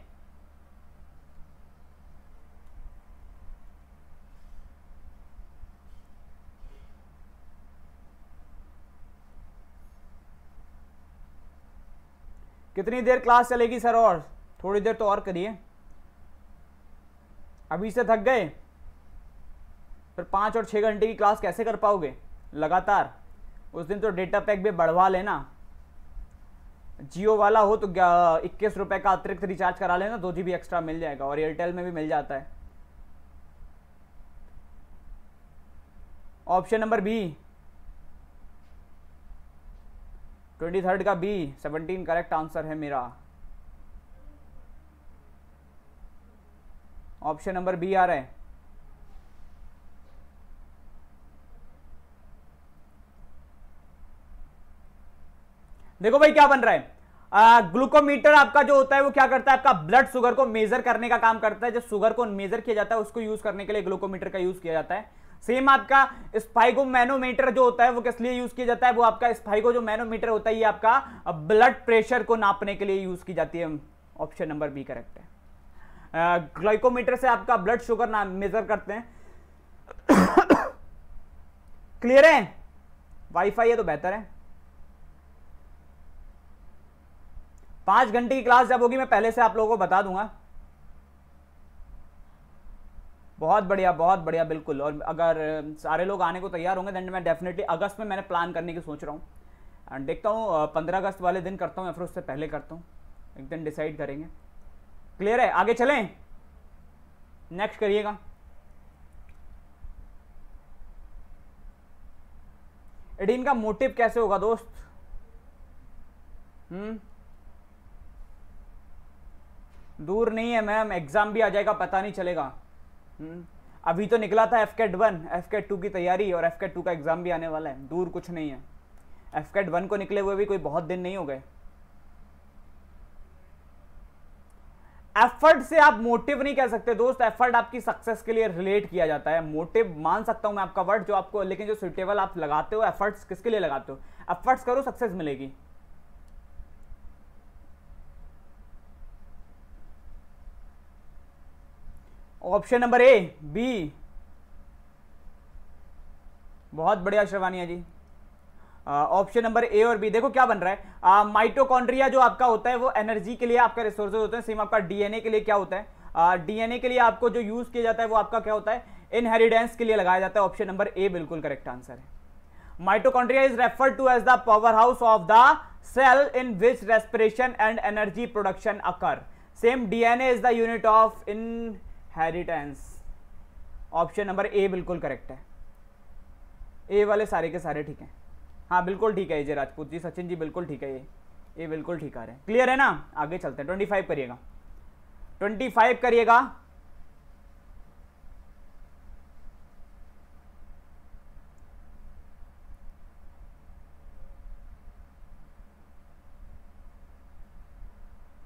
कितनी देर क्लास चलेगी सर और थोड़ी देर तो और करिए अभी से थक गए फिर पाँच और छः घंटे की क्लास कैसे कर पाओगे लगातार उस दिन तो डेटा पैक भी बढ़वा लेना जियो वाला हो तो इक्कीस रुपये का अतिरिक्त रिचार्ज करा लेना दो जी एक्स्ट्रा मिल जाएगा और एयरटेल में भी मिल जाता है option number B twenty third का बी सेवनटीन करेक्ट आंसर है मेरा ऑप्शन नंबर बी आ रहा है देखो भाई क्या बन रहा है ग्लूकोमीटर आपका जो होता है वो क्या करता है आपका ब्लड शुगर को मेजर करने का काम करता है जब शुगर को मेजर किया जाता है उसको यूज करने के लिए ग्लूकोमीटर का यूज किया जाता है सेम आपका मैनोमीटर जो होता है वो किस लिए यूज किया जाता है वो आपका स्पाइगो जो मैनोमीटर होता है ये आपका ब्लड प्रेशर को नापने के लिए यूज की जाती है ऑप्शन नंबर बी करेक्ट है ग्लाइकोमीटर से आपका ब्लड शुगर ना मेजर करते हैं क्लियर है वाईफाई है तो बेहतर है पांच घंटे की क्लास जब होगी मैं पहले से आप लोगों को बता दूंगा बहुत बढ़िया बहुत बढ़िया बिल्कुल और अगर सारे लोग आने को तैयार होंगे देन मैं डेफिनेटली अगस्त में मैंने प्लान करने की सोच रहा हूँ एंड देखता हूँ पंद्रह अगस्त वाले दिन करता हूँ या फिर उससे पहले करता हूँ एक दिन डिसाइड करेंगे क्लियर है आगे चलें नेक्स्ट करिएगा एडीन का मोटिव कैसे होगा दोस्त हम्म दूर नहीं है मैम एग्जाम भी आ जाएगा पता नहीं चलेगा हम्म। अभी तो निकला था AFCAT one AFCAT two की तैयारी और एफ कैट टू का एग्ज़ाम भी आने वाला है दूर कुछ नहीं है एफ कैट वन को निकले हुए भी कोई बहुत दिन नहीं हो गए एफर्ट से आप मोटिव नहीं कह सकते दोस्त एफर्ट आपकी सक्सेस के लिए रिलेट किया जाता है मोटिव मान सकता हूं मैं आपका वर्ड जो आपको लेकिन जो सुटेबल आप लगाते हो एफर्ट्स किसके लिए लगाते हो एफर्ट्स करो सक्सेस मिलेगी ऑप्शन नंबर ए बी बहुत बढ़िया श्रवानिया जी ऑप्शन नंबर ए और बी देखो क्या बन रहा है माइटोकॉन्ड्रिया जो आपका होता है वो एनर्जी के लिए आपका रिसोर्सेज होते हैं सेम आपका डीएनए के लिए क्या होता है डीएनए के लिए आपको जो यूज किया जाता है वो आपका क्या होता है इनहेरिडेंस के लिए लगाया जाता है ऑप्शन नंबर ए बिल्कुल करेक्ट आंसर है mitochondria is refer to as the powerhouse of the cell in which respiration and energy production occur same DNA is the unit of inheritance option number A बिल्कुल correct है ए वाले सारे के सारे ठीक हैं हाँ बिल्कुल ठीक है जय राजपूत जी सचिन जी बिल्कुल ठीक है ये ये बिल्कुल ठीक आ रहे हैं क्लियर है ना आगे चलते हैं ट्वेंटी फाइव करिएगा ट्वेंटी फाइव करिएगा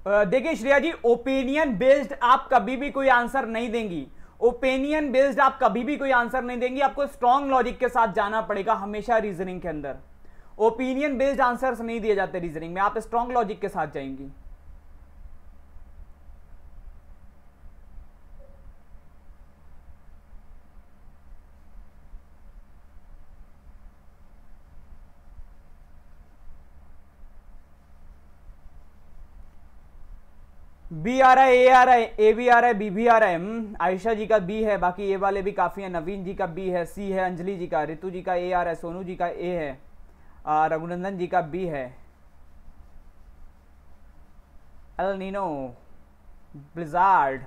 देखिए श्रेया जी ओपिनियन बेस्ड आप कभी भी कोई आंसर नहीं देंगी ओपिनियन बेस्ड आप कभी भी कोई आंसर नहीं देंगी आपको स्ट्रॉन्ग लॉजिक के साथ जाना पड़ेगा हमेशा रीजनिंग के अंदर ओपिनियन बेस्ड आंसर्स नहीं दिए जाते रीजनिंग में आप स्ट्रॉन्ग लॉजिक के साथ जाएंगी बी आ रहा है ए आ रहा है ए भी आ रहा है बी भी आ रहा है आयशा जी का बी है बाकी ए वाले भी काफ़ी हैं नवीन जी का बी है सी है अंजलि जी का रितु जी का ए आ रहा है सोनू जी का ए है रघुनंदन जी का बी है एल नीनो ब्लिजार्ड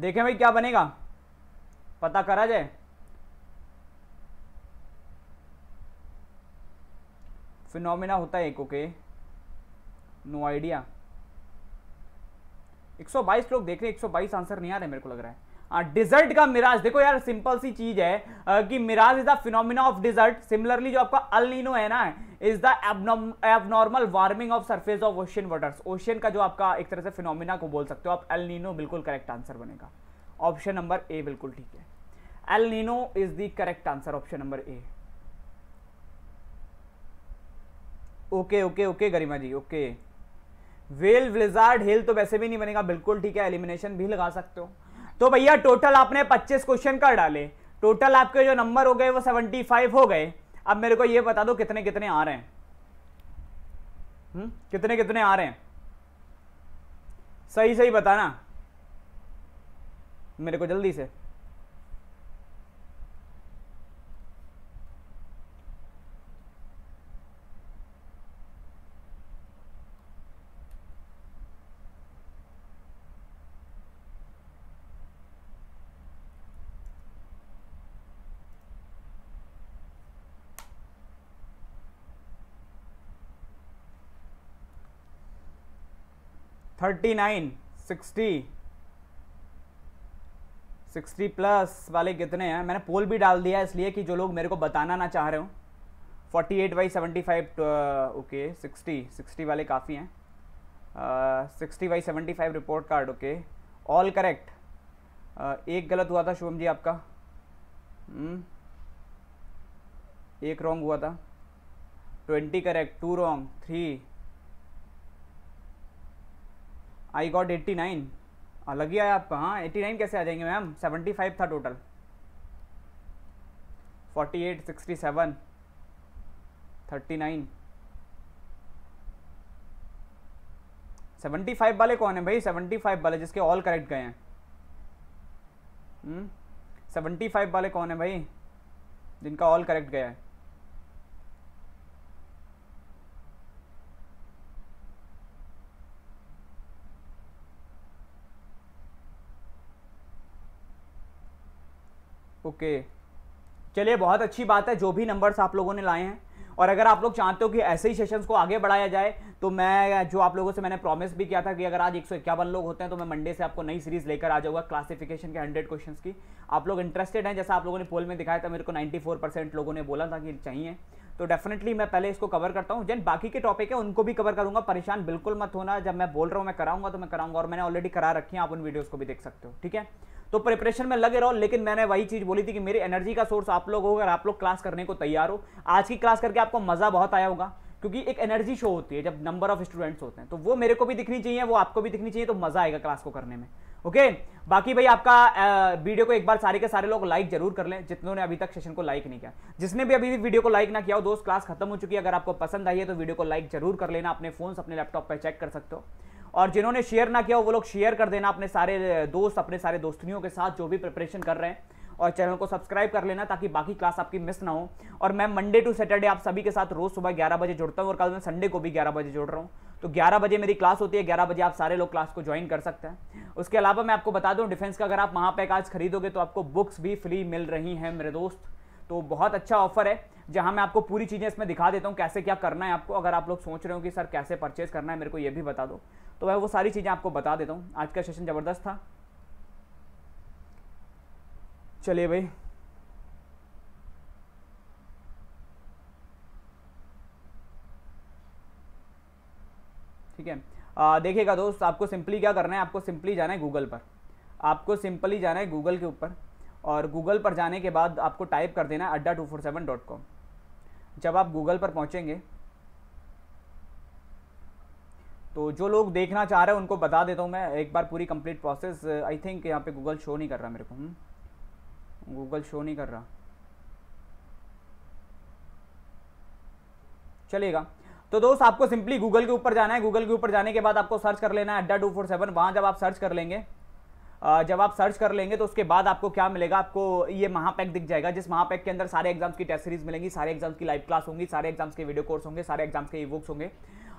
देखें भाई क्या बनेगा पता करा जाए फिनोमिना होता है एक ओके नो आइडिया 122 लोग देख रहे हैं 122 आंसर नहीं आ रहे मेरे को लग रहा है डिजर्ट हाँ, का मिराज देखो यार सिंपल सी चीज है आ, कि mirage is the phenomena of desert similarly जो आपका अलिनो है ना is the abnormal warming of surface of ocean waters ocean का जो आपका एक तरह से फिनोमिना को बोल सकते हो आप नीनो बिल्कुल करेक्ट आंसर बनेगा ऑप्शन नंबर ए बिल्कुल ठीक है Nino is the correct answer option number A okay okay okay Garima ji okay well blizzard hill तो वैसे भी नहीं बनेगा बिल्कुल ठीक है एलिमिनेशन भी लगा सकते हो तो भैया टोटल आपने 25 क्वेश्चन कर डाले टोटल आपके जो नंबर हो गए वो 75 हो गए अब मेरे को ये बता दो कितने कितने आ रहे हैं हुँ? हम्म, कितने कितने आ रहे हैं सही सही बताना मेरे को जल्दी से thirty nine sixty sixty plus वाले कितने हैं मैंने पोल भी डाल दिया इसलिए कि जो लोग मेरे को बताना ना चाह रहे हो forty eight by seventy five okay uh, sixty sixty वाले काफ़ी हैं uh, sixty by seventy five report card okay all correct एक गलत हुआ था शुभम जी आपका hmm. एक रॉन्ग हुआ था twenty correct two wrong three I got eighty nine लग ही आया आपका हाँ एट्टी नाइन कैसे आ जाएंगे मैम सेवेंटी फाइव था total forty eight sixty seven thirty nine seventy five वाले कौन है भाई सेवेंटी फाइव वाले जिसके ऑल करेक्ट गए हैं सेवेंटी हम्म? फाइव वाले कौन है भाई जिनका ऑल करेक्ट गया है ओके चलिए बहुत अच्छी बात है जो भी नंबर्स आप लोगों ने लाए हैं और अगर आप लोग चाहते हो कि ऐसे ही सेशंस को आगे बढ़ाया जाए तो मैं जो आप लोगों से मैंने प्रॉमिस भी किया था कि अगर आज एक लोग होते हैं तो मैं मंडे से आपको नई सीरीज लेकर आ जाऊंगा क्लासिफिकेशन के हंड्रेड क्वेश्चन की आप लोग इंटरेस्टेड हैं जैसा आप लोगों ने पोल में दिखाया था मेरे को 94 परसेंट लोगों ने बोला था कि चाहिए तो डेफिनेटली मैं पहले इसको कवर करता हूँ जैन बाकी के टॉपिक है उनको भी कवर करूंगा परेशान बिल्कुल मत होना जब मैं बोल रहा हूँ मैं कराऊंगा तो मैं कराऊंगा और मैंने ऑलरेडी करा रखी है आप उन वीडियोज़ को भी देख सकते हो ठीक है तो प्रिपरेशन में लगे रहो लेकिन मैंने वही चीज़ बोली थी कि मेरी एनर्जी का सोर्स आप लोग हो अगर आप लोग क्लास करने को तैयार हो आज की क्लास करके आपको मज़ा बहुत आया होगा क्योंकि एक एनर्जी शो होती है जब नंबर ऑफ स्टूडेंट्स होते हैं तो वो मेरे को भी दिखनी चाहिए वो आपको भी दिखनी चाहिए तो मज़ा आएगा क्लास को करने में ओके बाकी भाई आपका वीडियो को एक बार सारे के सारे लोग लाइक जरूर कर लें जितनों ने अभी तक सेशन को लाइक नहीं किया जिसने भी अभी वीडियो को लाइक ना किया हो दोस्त क्लास खत्म हो चुकी है अगर आपको पसंद आई है तो वीडियो को लाइक जरूर कर लेना अपने फोन अपने लैपटॉप पर चेक कर सकते हो और जिन्होंने शेयर ना किया वो लोग शेयर कर देना अपने सारे दोस्त अपने सारे दोस्तियों के साथ जो भी प्रिपरेशन कर रहे हैं और चैनल को सब्सक्राइब कर लेना ताकि बाकी क्लास आपकी मिस ना हो और मैं मंडे टू सैटरडे आप सभी के साथ रोज सुबह ग्यारह बजे जुड़ता हूँ और कल मैं संडे को भी ग्यारह बजे जुड़ रहा हूँ तो 11 बजे मेरी क्लास होती है 11 बजे आप सारे लोग क्लास को ज्वाइन कर सकते हैं उसके अलावा मैं आपको बता दूं डिफेंस का अगर आप महापैक आज खरीदोगे तो आपको बुक्स भी फ्री मिल रही हैं मेरे दोस्त तो बहुत अच्छा ऑफर है जहां मैं आपको पूरी चीज़ें इसमें दिखा देता हूँ कैसे क्या करना है आपको अगर आप लोग सोच रहे हो कि सर कैसे परचेज करना है मेरे को ये भी बता दो तो मैं वो सारी चीज़ें आपको बता देता हूँ आज का सेशन ज़बरदस्त था चलिए भाई ठीक है देखिएगा दोस्त आपको सिंपली क्या करना है आपको सिंपली जाना है गूगल पर आपको सिंपली जाना है गूगल के ऊपर और गूगल पर जाने के बाद आपको टाइप कर देना है Adda two four seven dot com जब आप गूगल पर पहुंचेंगे तो जो लोग देखना चाह रहे हैं उनको बता देता हूं मैं एक बार पूरी कंप्लीट प्रोसेस आई थिंक यहां पे गूगल शो नहीं कर रहा मेरे को गूगल हम्म? शो नहीं कर रहा चलेगा तो दोस्त आपको सिंपली गूगल के ऊपर जाना है गूगल के ऊपर जाने के बाद आपको सर्च कर लेना है अड्डा टू फोर सेवन वहाँ जब आप सर्च कर लेंगे जब आप सर्च कर लेंगे तो उसके बाद आपको क्या मिलेगा आपको ये महापैक दिख जाएगा जिस महापैक के अंदर सारे एग्जाम्स की टेस्ट सीरीज मिलेंगी सारे एग्जाम्स की लाइव क्लास होंगी सारे एग्जाम्स के वीडियो कोर्स होंगे सारे एग्जाम्स के ई बुक्स होंगे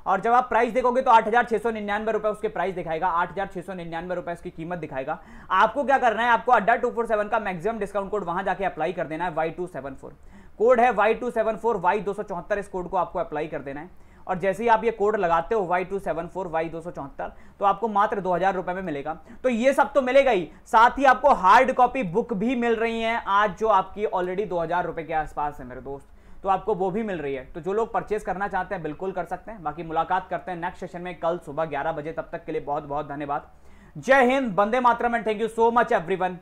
और जब आप प्राइस देखोगे तो आठ हज़ार छह सौ निन्यानवे रुपये उसके प्राइस दिखाएगा आठ हज़ार छह सौ निन्यानवे रुपये उसकी कीमत दिखाएगा आपको क्या करना है आपको अड्डा टू फोर सेवन का मैक्सिमम डिस्काउंट कोड वहाँ जाके अप्लाई कर देना है Y two seven four code है Y two seven four Y दो सौ चौहत्तर इस कोड को आपको अप्लाई कर देना है और जैसे ही आप ये कोड लगाते हो Y two seven four Y दो सौ चौहत्तर तो आपको मात्र दो हजार रुपए में मिलेगा तो ये सब तो मिलेगा ही साथ ही आपको हार्ड कॉपी बुक भी मिल रही है आज जो आपकी ऑलरेडी दो हजार रुपए के आसपास है मेरे दोस्त तो आपको वो भी मिल रही है तो जो लोग परचेज करना चाहते हैं बिल्कुल कर सकते हैं बाकी मुलाकात करते हैं नेक्स्ट सेशन में कल सुबह ग्यारह बजे तब तक के लिए बहुत बहुत धन्यवाद जय हिंद बंदे मातरम and thank you so much everyone